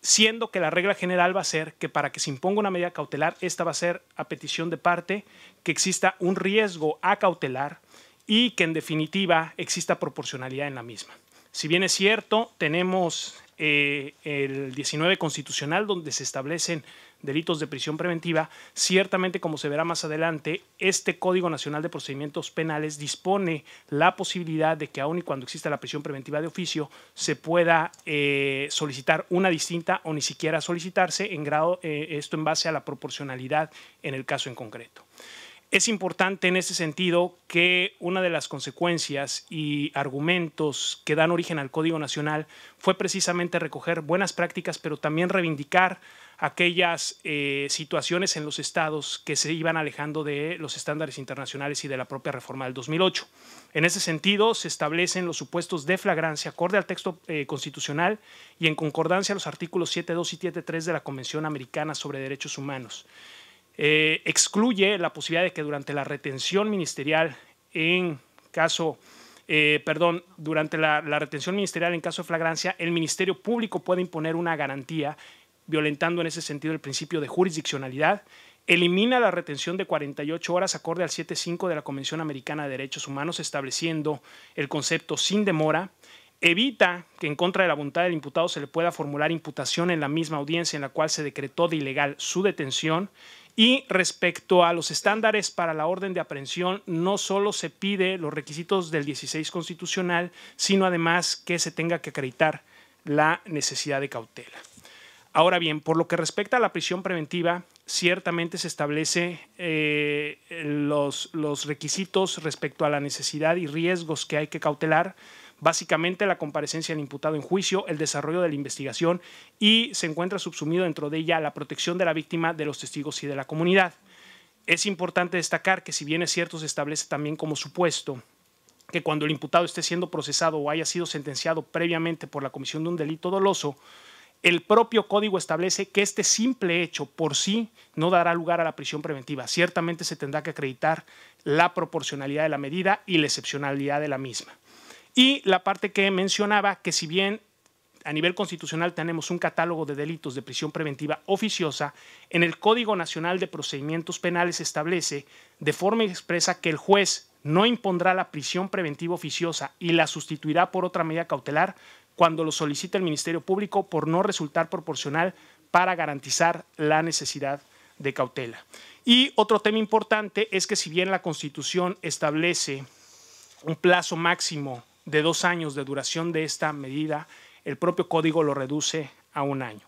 Speaker 7: siendo que la regla general va a ser que para que se imponga una medida cautelar, esta va a ser a petición de parte que exista un riesgo a cautelar y que en definitiva exista proporcionalidad en la misma. Si bien es cierto, tenemos eh, el 19 constitucional, donde se establecen delitos de prisión preventiva, ciertamente, como se verá más adelante, este Código Nacional de Procedimientos Penales dispone la posibilidad de que aun y cuando exista la prisión preventiva de oficio, se pueda eh, solicitar una distinta o ni siquiera solicitarse en grado, eh, esto en base a la proporcionalidad en el caso en concreto. Es importante en ese sentido que una de las consecuencias y argumentos que dan origen al Código Nacional fue precisamente recoger buenas prácticas, pero también reivindicar aquellas eh, situaciones en los estados que se iban alejando de los estándares internacionales y de la propia reforma del 2008. En ese sentido, se establecen los supuestos de flagrancia acorde al texto eh, constitucional y en concordancia a los artículos 7.2 y 7.3 de la Convención Americana sobre Derechos Humanos. Eh, excluye la posibilidad de que durante la retención ministerial en caso, eh, perdón, durante la, retención ministerial en caso de flagrancia, el Ministerio Público pueda imponer una garantía violentando en ese sentido el principio de jurisdiccionalidad elimina la retención de 48 horas acorde al 7.5 de la Convención Americana de Derechos Humanos, estableciendo el concepto sin demora, evita que en contra de la voluntad del imputado se le pueda formular imputación en la misma audiencia en la cual se decretó de ilegal su detención y respecto a los estándares para la orden de aprehensión, no solo se pide los requisitos del 16 constitucional, sino además que se tenga que acreditar la necesidad de cautela. Ahora bien, por lo que respecta a la prisión preventiva, ciertamente se establece eh, los requisitos respecto a la necesidad y riesgos que hay que cautelar, básicamente la comparecencia del imputado en juicio, el desarrollo de la investigación y se encuentra subsumido dentro de ella la protección de la víctima, de los testigos y de la comunidad. Es importante destacar que si bien es cierto se establece también como supuesto que cuando el imputado esté siendo procesado o haya sido sentenciado previamente por la comisión de un delito doloso, el propio código establece que este simple hecho por sí no dará lugar a la prisión preventiva. Ciertamente se tendrá que acreditar la proporcionalidad de la medida y la excepcionalidad de la misma. Y la parte que mencionaba, que si bien a nivel constitucional tenemos un catálogo de delitos de prisión preventiva oficiosa, en el Código Nacional de Procedimientos Penales establece de forma expresa que el juez no impondrá la prisión preventiva oficiosa y la sustituirá por otra medida cautelar cuando lo solicite el Ministerio Público por no resultar proporcional para garantizar la necesidad de cautela. Y otro tema importante es que si bien la Constitución establece un plazo máximo de dos años de duración de esta medida, el propio código lo reduce a un año.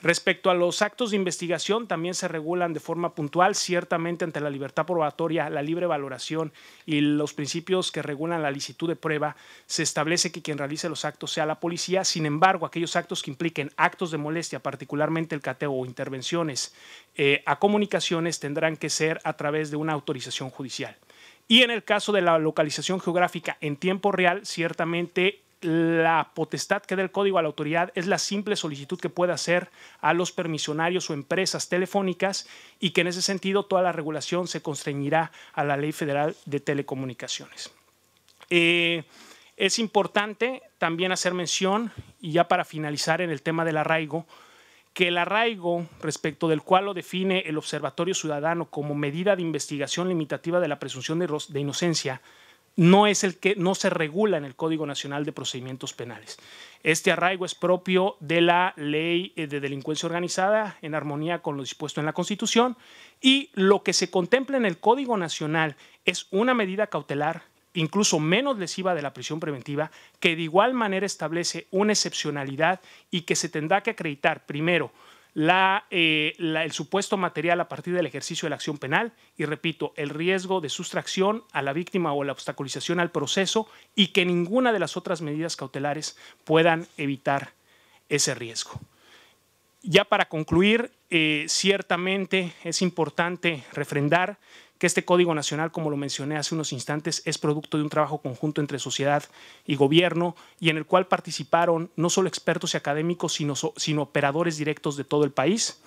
Speaker 7: Respecto a los actos de investigación, también se regulan de forma puntual, ciertamente ante la libertad probatoria, la libre valoración y los principios que regulan la licitud de prueba, se establece que quien realice los actos sea la policía. Sin embargo, aquellos actos que impliquen actos de molestia, particularmente el cateo o intervenciones eh, a comunicaciones, tendrán que ser a través de una autorización judicial. Y en el caso de la localización geográfica en tiempo real, ciertamente la potestad que da el código a la autoridad es la simple solicitud que puede hacer a los permisionarios o empresas telefónicas y que en ese sentido toda la regulación se constreñirá a la Ley Federal de Telecomunicaciones. Eh, es importante también hacer mención, y ya para finalizar en el tema del arraigo, que el arraigo, respecto del cual lo define el Observatorio Ciudadano como medida de investigación limitativa de la presunción de inocencia, no es el que no se regula en el Código Nacional de Procedimientos Penales. Este arraigo es propio de la Ley eh, de Delincuencia Organizada en armonía con lo dispuesto en la Constitución y lo que se contempla en el Código Nacional es una medida cautelar incluso menos lesiva de la prisión preventiva, que de igual manera establece una excepcionalidad y que se tendrá que acreditar primero eh, el supuesto material a partir del ejercicio de la acción penal y, repito, el riesgo de sustracción a la víctima o la obstaculización al proceso y que ninguna de las otras medidas cautelares puedan evitar ese riesgo. Ya para concluir, eh, ciertamente es importante refrendar que este Código Nacional, como lo mencioné hace unos instantes, es producto de un trabajo conjunto entre sociedad y gobierno y en el cual participaron no solo expertos y académicos, sino, sino operadores directos de todo el país.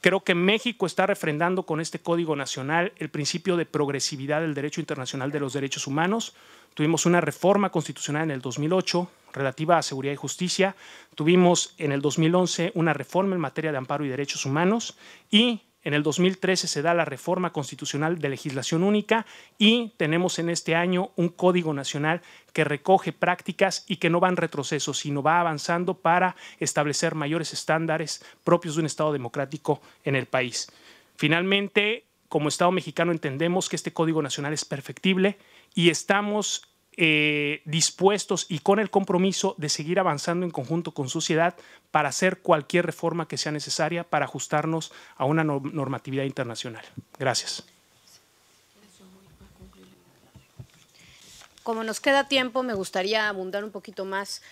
Speaker 7: Creo que México está refrendando con este Código Nacional el principio de progresividad del derecho internacional de los derechos humanos. Tuvimos una reforma constitucional en el 2008 relativa a seguridad y justicia. Tuvimos en el 2011 una reforma en materia de amparo y derechos humanos. Y en el 2013 se da la reforma constitucional de legislación única y tenemos en este año un Código Nacional que recoge prácticas y que no va en retroceso, sino va avanzando para establecer mayores estándares propios de un Estado democrático en el país. Finalmente, como Estado mexicano entendemos que este Código Nacional es perfectible y estamos eh, dispuestos y con el compromiso de seguir avanzando en conjunto con sociedad para hacer cualquier reforma que sea necesaria para ajustarnos a una normatividad internacional. Gracias.
Speaker 8: Como nos queda tiempo, me gustaría abundar un poquito más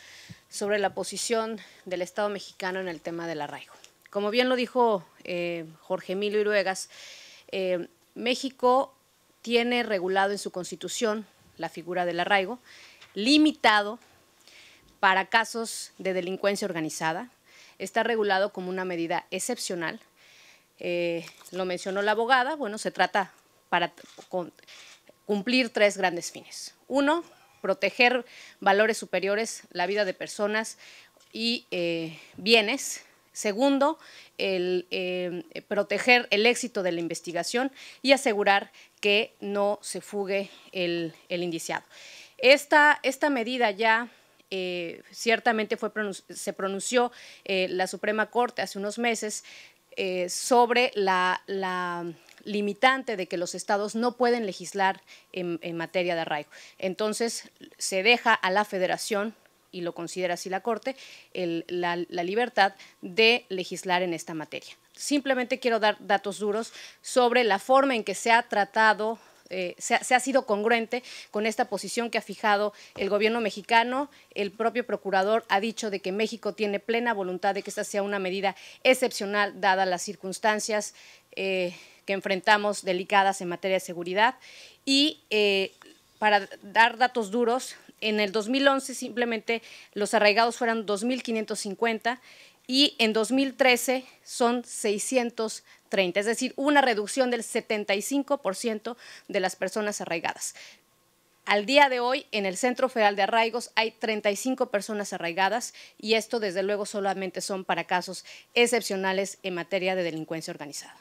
Speaker 8: sobre la posición del Estado mexicano en el tema del arraigo. Como bien lo dijo eh, Jorge Emilio Iruegas, eh, México tiene regulado en su constitución la figura del arraigo, limitado para casos de delincuencia organizada. Está regulado como una medida excepcional. Eh, lo mencionó la abogada, bueno, se trata para cumplir tres grandes fines. Uno, proteger valores superiores, la vida de personas y eh, bienes Segundo, el em, eh, proteger el éxito de la investigación y asegurar que no se fugue el, indiciado. Esta, esta medida ya eh, ciertamente fue se pronunció eh, la Suprema Corte hace unos meses sobre la, limitante de que los estados no pueden legislar en, en materia de arraigo. Entonces, se deja a la federación y lo considera así la Corte, la, libertad de legislar en esta materia. Simplemente quiero dar datos duros sobre la forma en que se ha tratado eh, se, ha, sido congruente con esta posición que ha fijado el gobierno mexicano. El propio procurador ha dicho de que México tiene plena voluntad de que esta sea una medida excepcional dadas las circunstancias eh, que enfrentamos delicadas en materia de seguridad. Y eh, para dar datos duros, en el 2011 simplemente los arraigados fueron 2.550 y en 2013 son 630, es decir, una reducción del 75% de las personas arraigadas. Al día de hoy, en el Centro Federal de Arraigos hay 35 personas arraigadas y esto, desde luego, solamente son para casos excepcionales en materia de delincuencia organizada.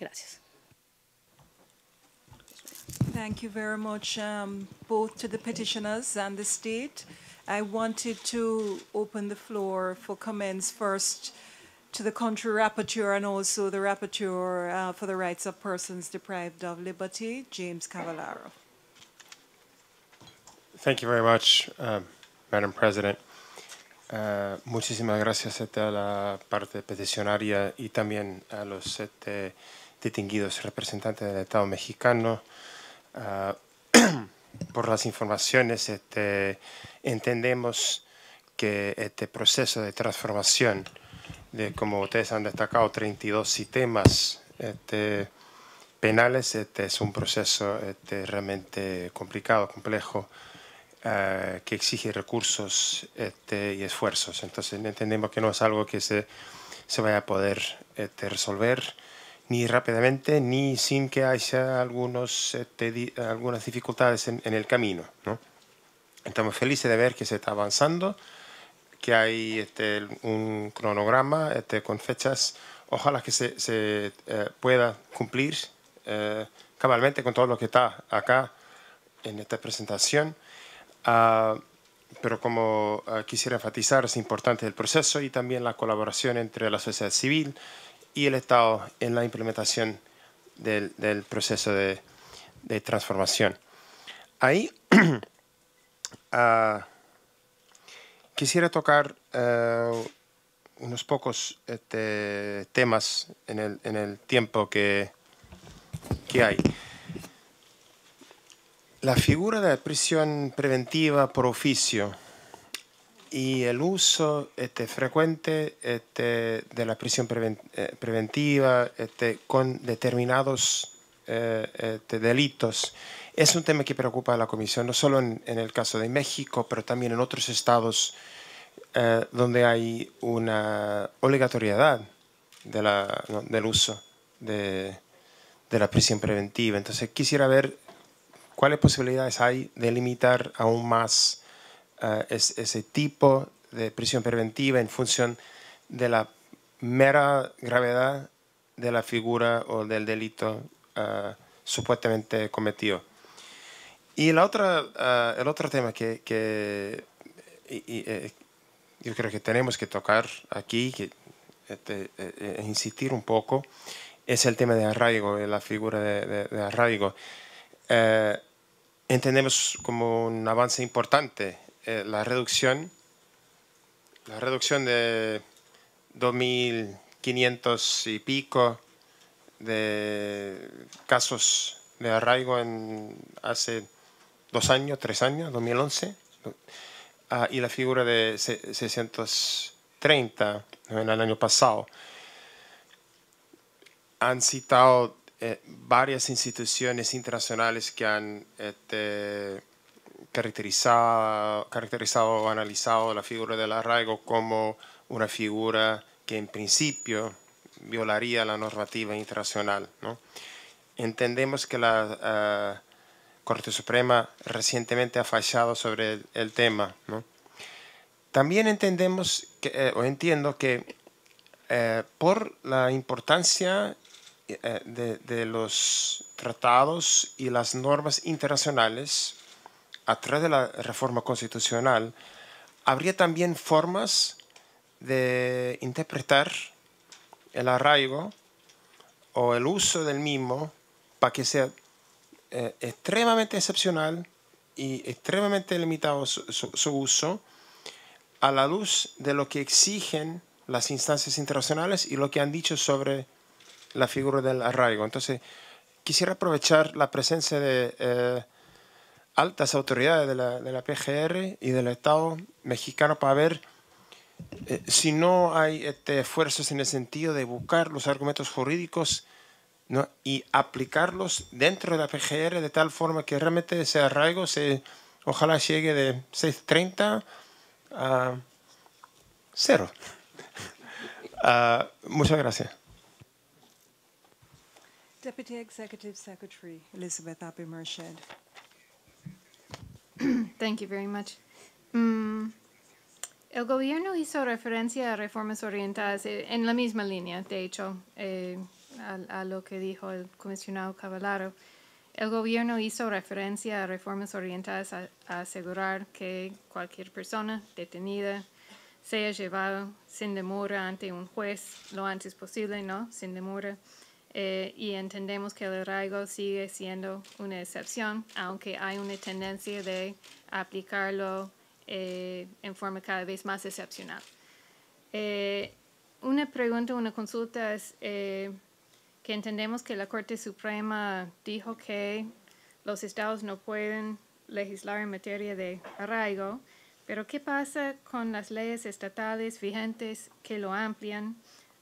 Speaker 1: Gracias. Thank you very much, um, both to the petitioners and the state. I wanted to open the floor for comments first to the country rapporteur and also the rapporteur uh, for the rights of persons deprived of liberty, James Cavallaro.
Speaker 9: Thank you very much, um, Madam President. Uh, muchísimas gracias a la parte peticionaria y también a los este, distinguidos representantes del Estado mexicano. Ah, por las informaciones, este, entendemos que este proceso de transformación, de como ustedes han destacado, 32 sistemas este, penales, este, es un proceso realmente complicado, complejo, ah, que exige recursos y esfuerzos. Entonces entendemos que no es algo que se, se vaya a poder resolver ni rápidamente ni sin que haya algunos, este, algunas dificultades en, el camino. ¿no? Estamos felices de ver que se está avanzando, que hay este, un cronograma este, con fechas, ojalá que se, se eh, pueda cumplir eh, cabalmente con todo lo que está acá en esta presentación. Ah, pero como ah, quisiera enfatizar, es importante el proceso y también la colaboración entre la sociedad civil, y el Estado en la implementación del, proceso de, transformación. Ahí ah, quisiera tocar eh, unos pocos este, temas en el, tiempo que, hay. La figura de la prisión preventiva por oficio y el uso este, frecuente este, de la prisión eh, preventiva este, con determinados eh, este, delitos es un tema que preocupa a la Comisión, no solo en, el caso de México, pero también en otros estados eh, donde hay una obligatoriedad de la, del uso de, de la prisión preventiva. Entonces quisiera ver cuáles posibilidades hay de limitar aún más eh, es, ese tipo de prisión preventiva en función de la mera gravedad de la figura o del delito eh, supuestamente cometido. Y otra, eh, el otro tema que, yo creo que tenemos que tocar aquí, que, este, insistir un poco, es el tema de arraigo, la figura de, arraigo. entendemos como un avance importante eh, la reducción, la reducción de 2.500 y pico de casos de arraigo en hace dos años, tres años, 2011, ah, y la figura de 630 en el año pasado. Han citado eh, varias instituciones internacionales que han este, caracterizado, caracterizado o analizado la figura del arraigo como una figura que en principio violaría la normativa internacional. Entendemos que la eh, Corte Suprema recientemente ha fallado sobre el, tema. También entendemos que, eh, o entiendo que eh, por la importancia de, de los tratados y las normas internacionales, a través de la reforma constitucional, habría también formas de interpretar el arraigo o el uso del mismo para que sea eh, extremadamente excepcional y extremadamente limitado su, uso a la luz de lo que exigen las instancias internacionales y lo que han dicho sobre la figura del arraigo. Entonces, quisiera aprovechar la presencia de... Eh, altas autoridades de la, PGR y del Estado mexicano para ver eh, si no hay este, esfuerzos en el sentido de buscar los argumentos jurídicos y aplicarlos dentro de la PGR de tal forma que realmente ese arraigo se, ojalá llegue de 6.30 a cero. Ah, muchas gracias.
Speaker 1: Deputy Executive Secretary Elizabeth
Speaker 10: Thank very much. Mm, el gobierno hizo referencia a reformas orientadas eh, en la misma línea, de hecho, eh, a, lo que dijo el comisionado Cavallaro. El gobierno hizo referencia a reformas orientadas a, asegurar que cualquier persona detenida sea llevada sin demora ante un juez lo antes posible, ¿no? Sin demora eh, y entendemos que el arraigo sigue siendo una excepción, aunque hay una tendencia de aplicarlo eh, en forma cada vez más excepcional. Eh, una pregunta, una consulta es que entendemos que la Corte Suprema dijo que los estados no pueden legislar en materia de arraigo, pero ¿qué pasa con las leyes estatales vigentes que lo amplían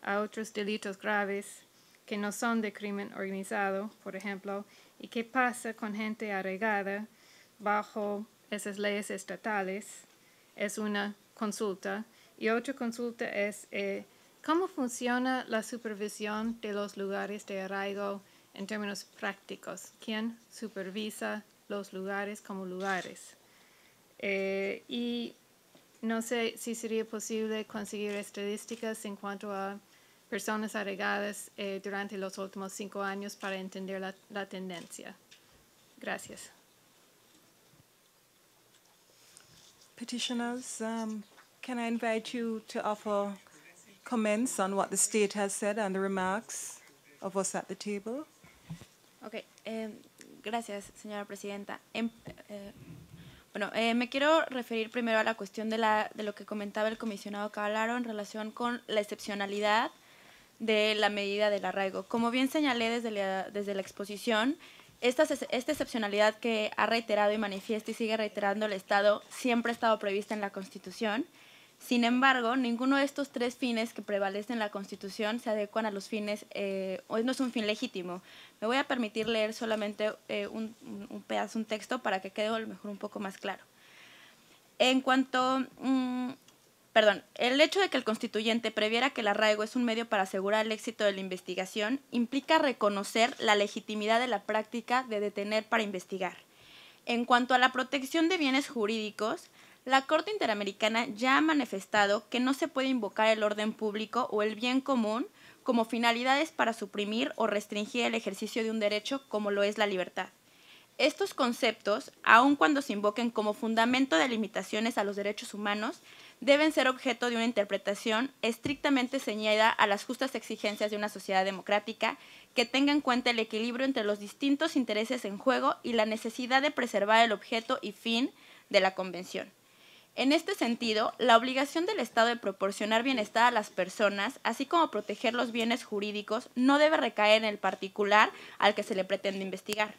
Speaker 10: a otros delitos graves que no son de crimen organizado, por ejemplo, y qué pasa con gente arraigada bajo esas leyes estatales, es una consulta. Y otra consulta es eh, cómo funciona la supervisión de los lugares de arraigo en términos prácticos. ¿Quién supervisa los lugares como lugares? Eh, y no sé si sería posible conseguir estadísticas en cuanto a personas agregadas eh, durante los últimos cinco años para entender la, tendencia. Gracias.
Speaker 1: Petitioners, um, can I invite you to offer comments on what the state has said and the remarks of us at the table?
Speaker 4: Okay. Em, gracias, señora presidenta. Em, eh, bueno, eh, me quiero referir primero a la cuestión de, lo que comentaba el comisionado Caballaro en relación con la excepcionalidad de la medida del arraigo. Como bien señalé desde la, desde la exposición, esta, esta, excepcionalidad que ha reiterado y manifiesta y sigue reiterando el Estado siempre ha estado prevista en la Constitución. Sin embargo, ninguno de estos tres fines que prevalecen en la Constitución se adecuan a los fines, eh, o no es un fin legítimo. Me voy a permitir leer solamente eh, un, pedazo, un texto, para que quede a lo mejor un poco más claro. En cuanto mm, Perdón, el hecho de que el constituyente previera que el arraigo es un medio para asegurar el éxito de la investigación implica reconocer la legitimidad de la práctica de detener para investigar. En cuanto a la protección de bienes jurídicos, la Corte Interamericana ya ha manifestado que no se puede invocar el orden público o el bien común como finalidades para suprimir o restringir el ejercicio de un derecho como lo es la libertad. Estos conceptos, aun cuando se invoquen como fundamento de limitaciones a los derechos humanos, deben ser objeto de una interpretación estrictamente ceñida a las justas exigencias de una sociedad democrática que tenga en cuenta el equilibrio entre los distintos intereses en juego y la necesidad de preservar el objeto y fin de la Convención. En este sentido, la obligación del Estado de proporcionar bienestar a las personas, así como proteger los bienes jurídicos, no debe recaer en el particular al que se le pretende investigar.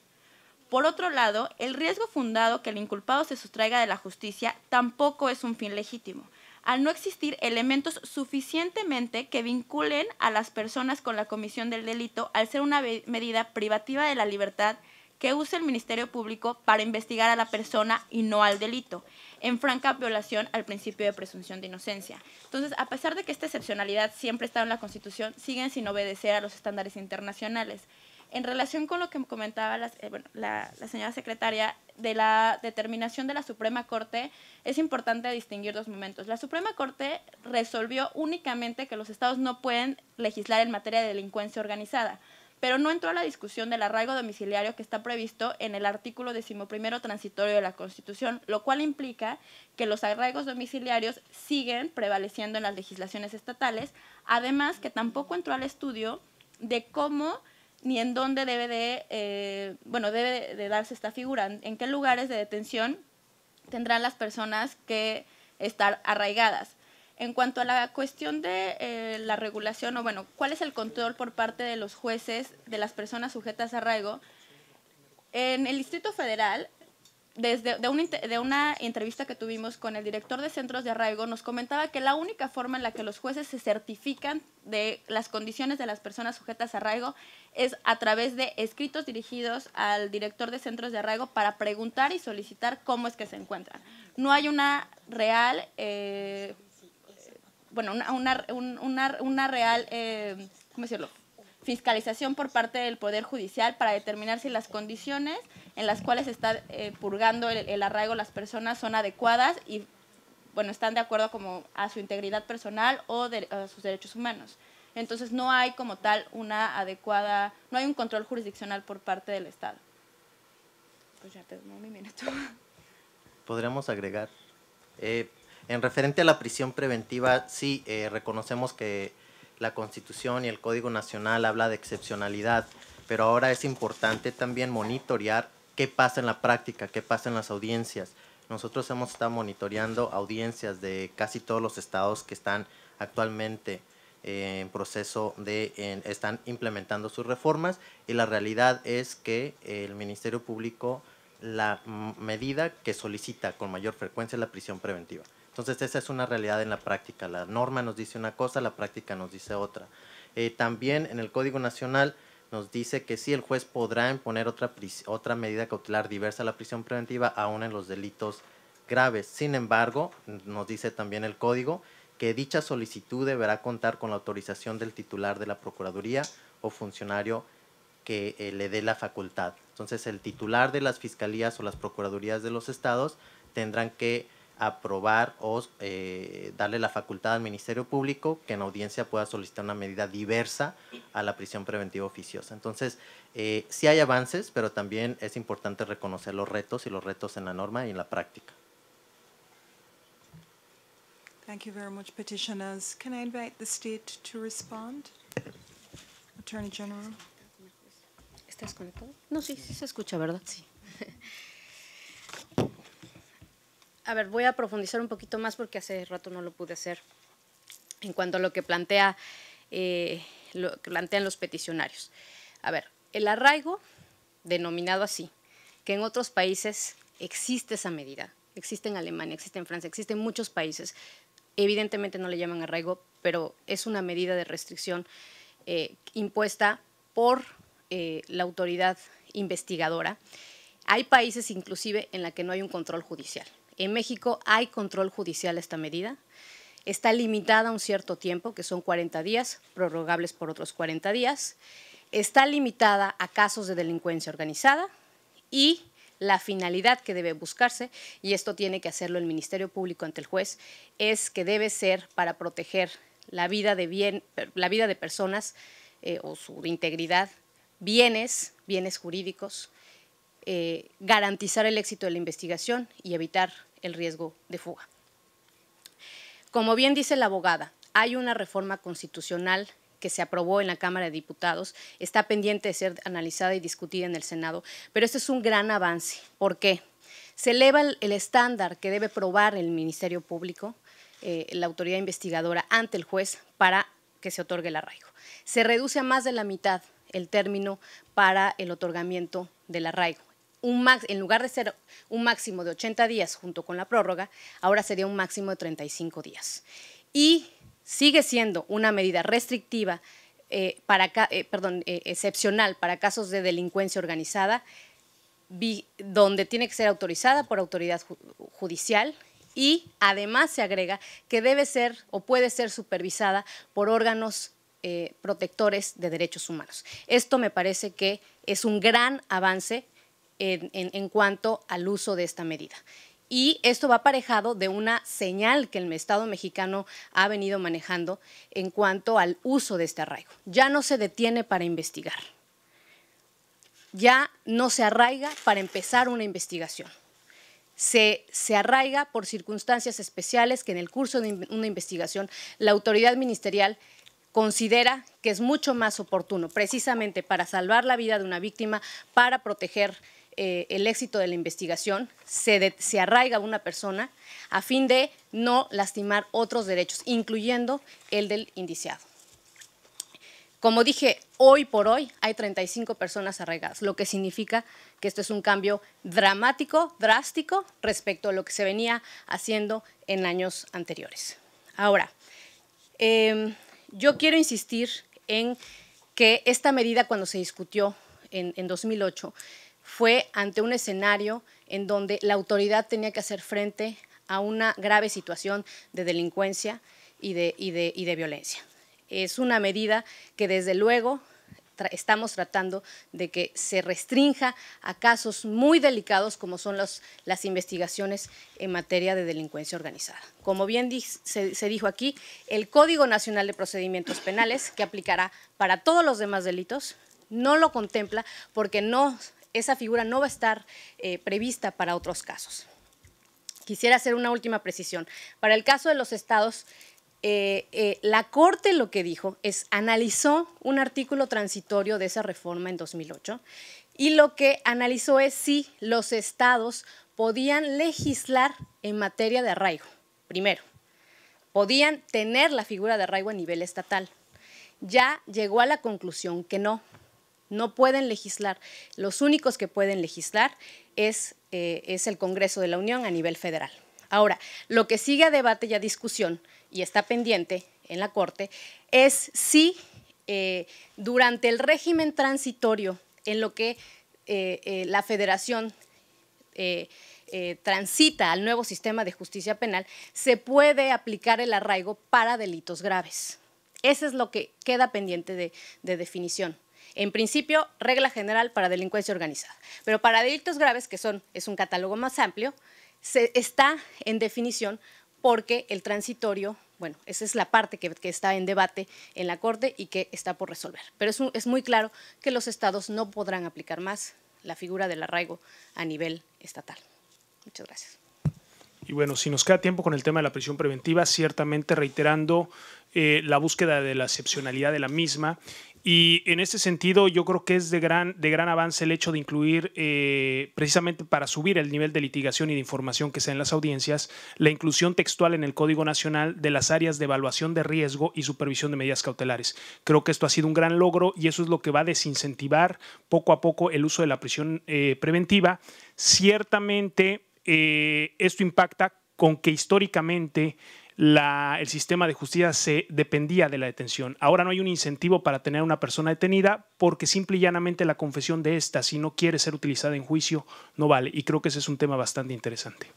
Speaker 4: Por otro lado, el riesgo fundado que el inculpado se sustraiga de la justicia tampoco es un fin legítimo, al no existir elementos suficientemente que vinculen a las personas con la comisión del delito al ser una medida privativa de la libertad que use el Ministerio Público para investigar a la persona y no al delito, en franca violación al principio de presunción de inocencia. Entonces, a pesar de que esta excepcionalidad siempre está en la Constitución, siguen sin obedecer a los estándares internacionales. En relación con lo que comentaba eh, la, señora secretaria de la determinación de la Suprema Corte, es importante distinguir dos momentos. La Suprema Corte resolvió únicamente que los estados no pueden legislar en materia de delincuencia organizada, pero no entró a la discusión del arraigo domiciliario que está previsto en el artículo decimoprimero transitorio de la Constitución, lo cual implica que los arraigos domiciliarios siguen prevaleciendo en las legislaciones estatales, además que tampoco entró al estudio de cómo ni en dónde debe de, eh, bueno, debe de darse esta figura, en qué lugares de detención tendrán las personas que estar arraigadas. En cuanto a la cuestión de eh, la regulación, o bueno, ¿cuál es el control por parte de los jueces de las personas sujetas a arraigo? En el Distrito Federal desde de, de una entrevista que tuvimos con el director de centros de arraigo, nos comentaba que la única forma en la que los jueces se certifican de las condiciones de las personas sujetas a arraigo es a través de escritos dirigidos al director de centros de arraigo para preguntar y solicitar cómo es que se encuentran. No hay una real, eh, bueno, una, una, una real, eh, ¿cómo decirlo? fiscalización por parte del Poder Judicial para determinar si las condiciones en las cuales está eh, purgando el, arraigo las personas son adecuadas y bueno, están de acuerdo como a su integridad personal o a sus derechos humanos. Entonces no hay como tal una adecuada, no hay un control jurisdiccional por parte del Estado. Pues ya te
Speaker 3: Podríamos agregar. Eh, en referente a la prisión preventiva, sí, eh, reconocemos que la Constitución y el Código Nacional habla de excepcionalidad, pero ahora es importante también monitorear qué pasa en la práctica, qué pasa en las audiencias. Nosotros hemos estado monitoreando audiencias de casi todos los estados que están actualmente eh, en proceso de, están implementando sus reformas y la realidad es que el Ministerio Público, la medida que solicita con mayor frecuencia es la prisión preventiva. Entonces esa es una realidad en la práctica. La norma nos dice una cosa, la práctica nos dice otra. Eh, también en el Código Nacional nos dice que sí, el juez podrá imponer otra, otra medida cautelar diversa a la prisión preventiva, aún en los delitos graves. Sin embargo, nos dice también el Código que dicha solicitud deberá contar con la autorización del titular de la Procuraduría o funcionario que eh, le dé la facultad. Entonces, el titular de las fiscalías o las procuradurías de los estados tendrán que aprobar o eh, darle la facultad al Ministerio Público que en audiencia pueda solicitar una medida diversa a la prisión preventiva oficiosa. Entonces, eh, sí hay avances, pero también es importante reconocer los retos y los retos en la norma y en la práctica.
Speaker 1: Thank you very much, petitioners. Can I invite the state to respond? Attorney General. ¿Estás conectado? No, sí, sí
Speaker 8: se escucha, ¿verdad? Sí. a ver, voy a profundizar un poquito más porque hace rato no lo pude hacer. En cuanto a lo que plantea, eh, lo que plantean los peticionarios. A ver, el arraigo, denominado así, que en otros países existe esa medida. Existe en Alemania, existe en Francia, existe en muchos países. Evidentemente no le llaman arraigo, pero es una medida de restricción eh, impuesta por eh, la autoridad investigadora. Hay países inclusive en la que no hay un control judicial. En México hay control judicial esta medida. Está limitada a un cierto tiempo, que son 40 días, prorrogables por otros 40 días. Está limitada a casos de delincuencia organizada y la finalidad que debe buscarse, y esto tiene que hacerlo el Ministerio Público ante el juez, es que debe ser para proteger la vida de, bien, la vida de personas eh, o su integridad, bienes, bienes jurídicos, eh, garantizar el éxito de la investigación y evitar el riesgo de fuga. Como bien dice la abogada, hay una reforma constitucional que se aprobó en la Cámara de Diputados, está pendiente de ser analizada y discutida en el Senado, pero este es un gran avance. ¿Por qué? Se eleva el, estándar que debe probar el Ministerio Público, eh, la autoridad investigadora, ante el juez para que se otorgue el arraigo. Se reduce a más de la mitad el término para el otorgamiento del arraigo en lugar de ser un máximo de 80 días junto con la prórroga, ahora sería un máximo de 35 días. Y sigue siendo una medida restrictiva, eh, eh, perdón, eh, excepcional para casos de delincuencia organizada, donde tiene que ser autorizada por autoridad judicial y además se agrega que debe ser o puede ser supervisada por órganos protectores de derechos humanos. Esto me parece que es un gran avance en, cuanto al uso de esta medida. Y esto va aparejado de una señal que el Estado mexicano ha venido manejando en cuanto al uso de este arraigo. Ya no se detiene para investigar. Ya no se arraiga para empezar una investigación. Se, se, arraiga por circunstancias especiales que en el curso de una investigación la autoridad ministerial considera que es mucho más oportuno, precisamente para salvar la vida de una víctima, para proteger eh, el éxito de la investigación, se, arraiga se arraiga una persona a fin de no lastimar otros derechos, incluyendo el del indiciado. Como dije, hoy por hoy hay 35 personas arraigadas, lo que significa que esto es un cambio dramático, drástico, respecto a lo que se venía haciendo en años anteriores. Ahora, em, yo quiero insistir en que esta medida cuando se discutió en 2008 fue ante un escenario en donde la autoridad tenía que hacer frente a una grave situación de delincuencia y de, y de, y de violencia. Es una medida que desde luego estamos tratando de que se restrinja a casos muy delicados como son las investigaciones en materia de delincuencia organizada. Como bien se dijo aquí, el Código Nacional de Procedimientos Penales, que aplicará para todos los demás delitos, no lo contempla porque no esa figura no va a estar eh, prevista para otros casos. Quisiera hacer una última precisión. Para el caso de los estados, eh, eh, la Corte lo que dijo es, analizó un artículo transitorio de esa reforma en 2008 y lo que analizó es si los estados podían legislar en materia de arraigo, primero. Podían tener la figura de arraigo a nivel estatal. Ya llegó a la conclusión que no, no pueden legislar. Los únicos que pueden legislar eh, es, el Congreso de la Unión a nivel federal. Ahora, lo que sigue a debate y a discusión, y está pendiente en la Corte, es si eh, durante el régimen transitorio en lo que eh, la Federación transita al nuevo sistema de justicia penal, se puede aplicar el arraigo para delitos graves. Eso es lo que queda pendiente de definición. En principio, regla general para delincuencia organizada. Pero para delitos graves, que son, es un catálogo más amplio, se está en definición porque el transitorio, bueno, esa es la parte que, está en debate en la Corte y que está por resolver. Pero es, es muy claro que los estados no podrán aplicar más la figura del arraigo a nivel estatal.
Speaker 7: Muchas gracias. Y bueno, si nos queda tiempo con el tema de la prisión preventiva, ciertamente reiterando eh, la búsqueda de la excepcionalidad de la misma y en este sentido, yo creo que es de gran, de gran avance el hecho de incluir, eh, precisamente para subir el nivel de litigación y de información que sea en las audiencias, la inclusión textual en el Código Nacional de las áreas de evaluación de riesgo y supervisión de medidas cautelares. Creo que esto ha sido un gran logro y eso es lo que va a desincentivar poco a poco el uso de la prisión eh, preventiva. Ciertamente, eh, esto impacta con que históricamente el sistema de justicia se dependía de la detención. Ahora no hay un incentivo para tener a una persona detenida porque simple y llanamente la confesión de esta, si no quiere ser utilizada en juicio, no vale. Y creo que ese es un tema bastante interesante.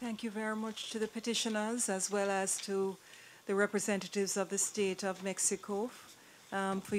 Speaker 1: Thank you very much to the petitioners as well as to the representatives of the state of Mexico um, for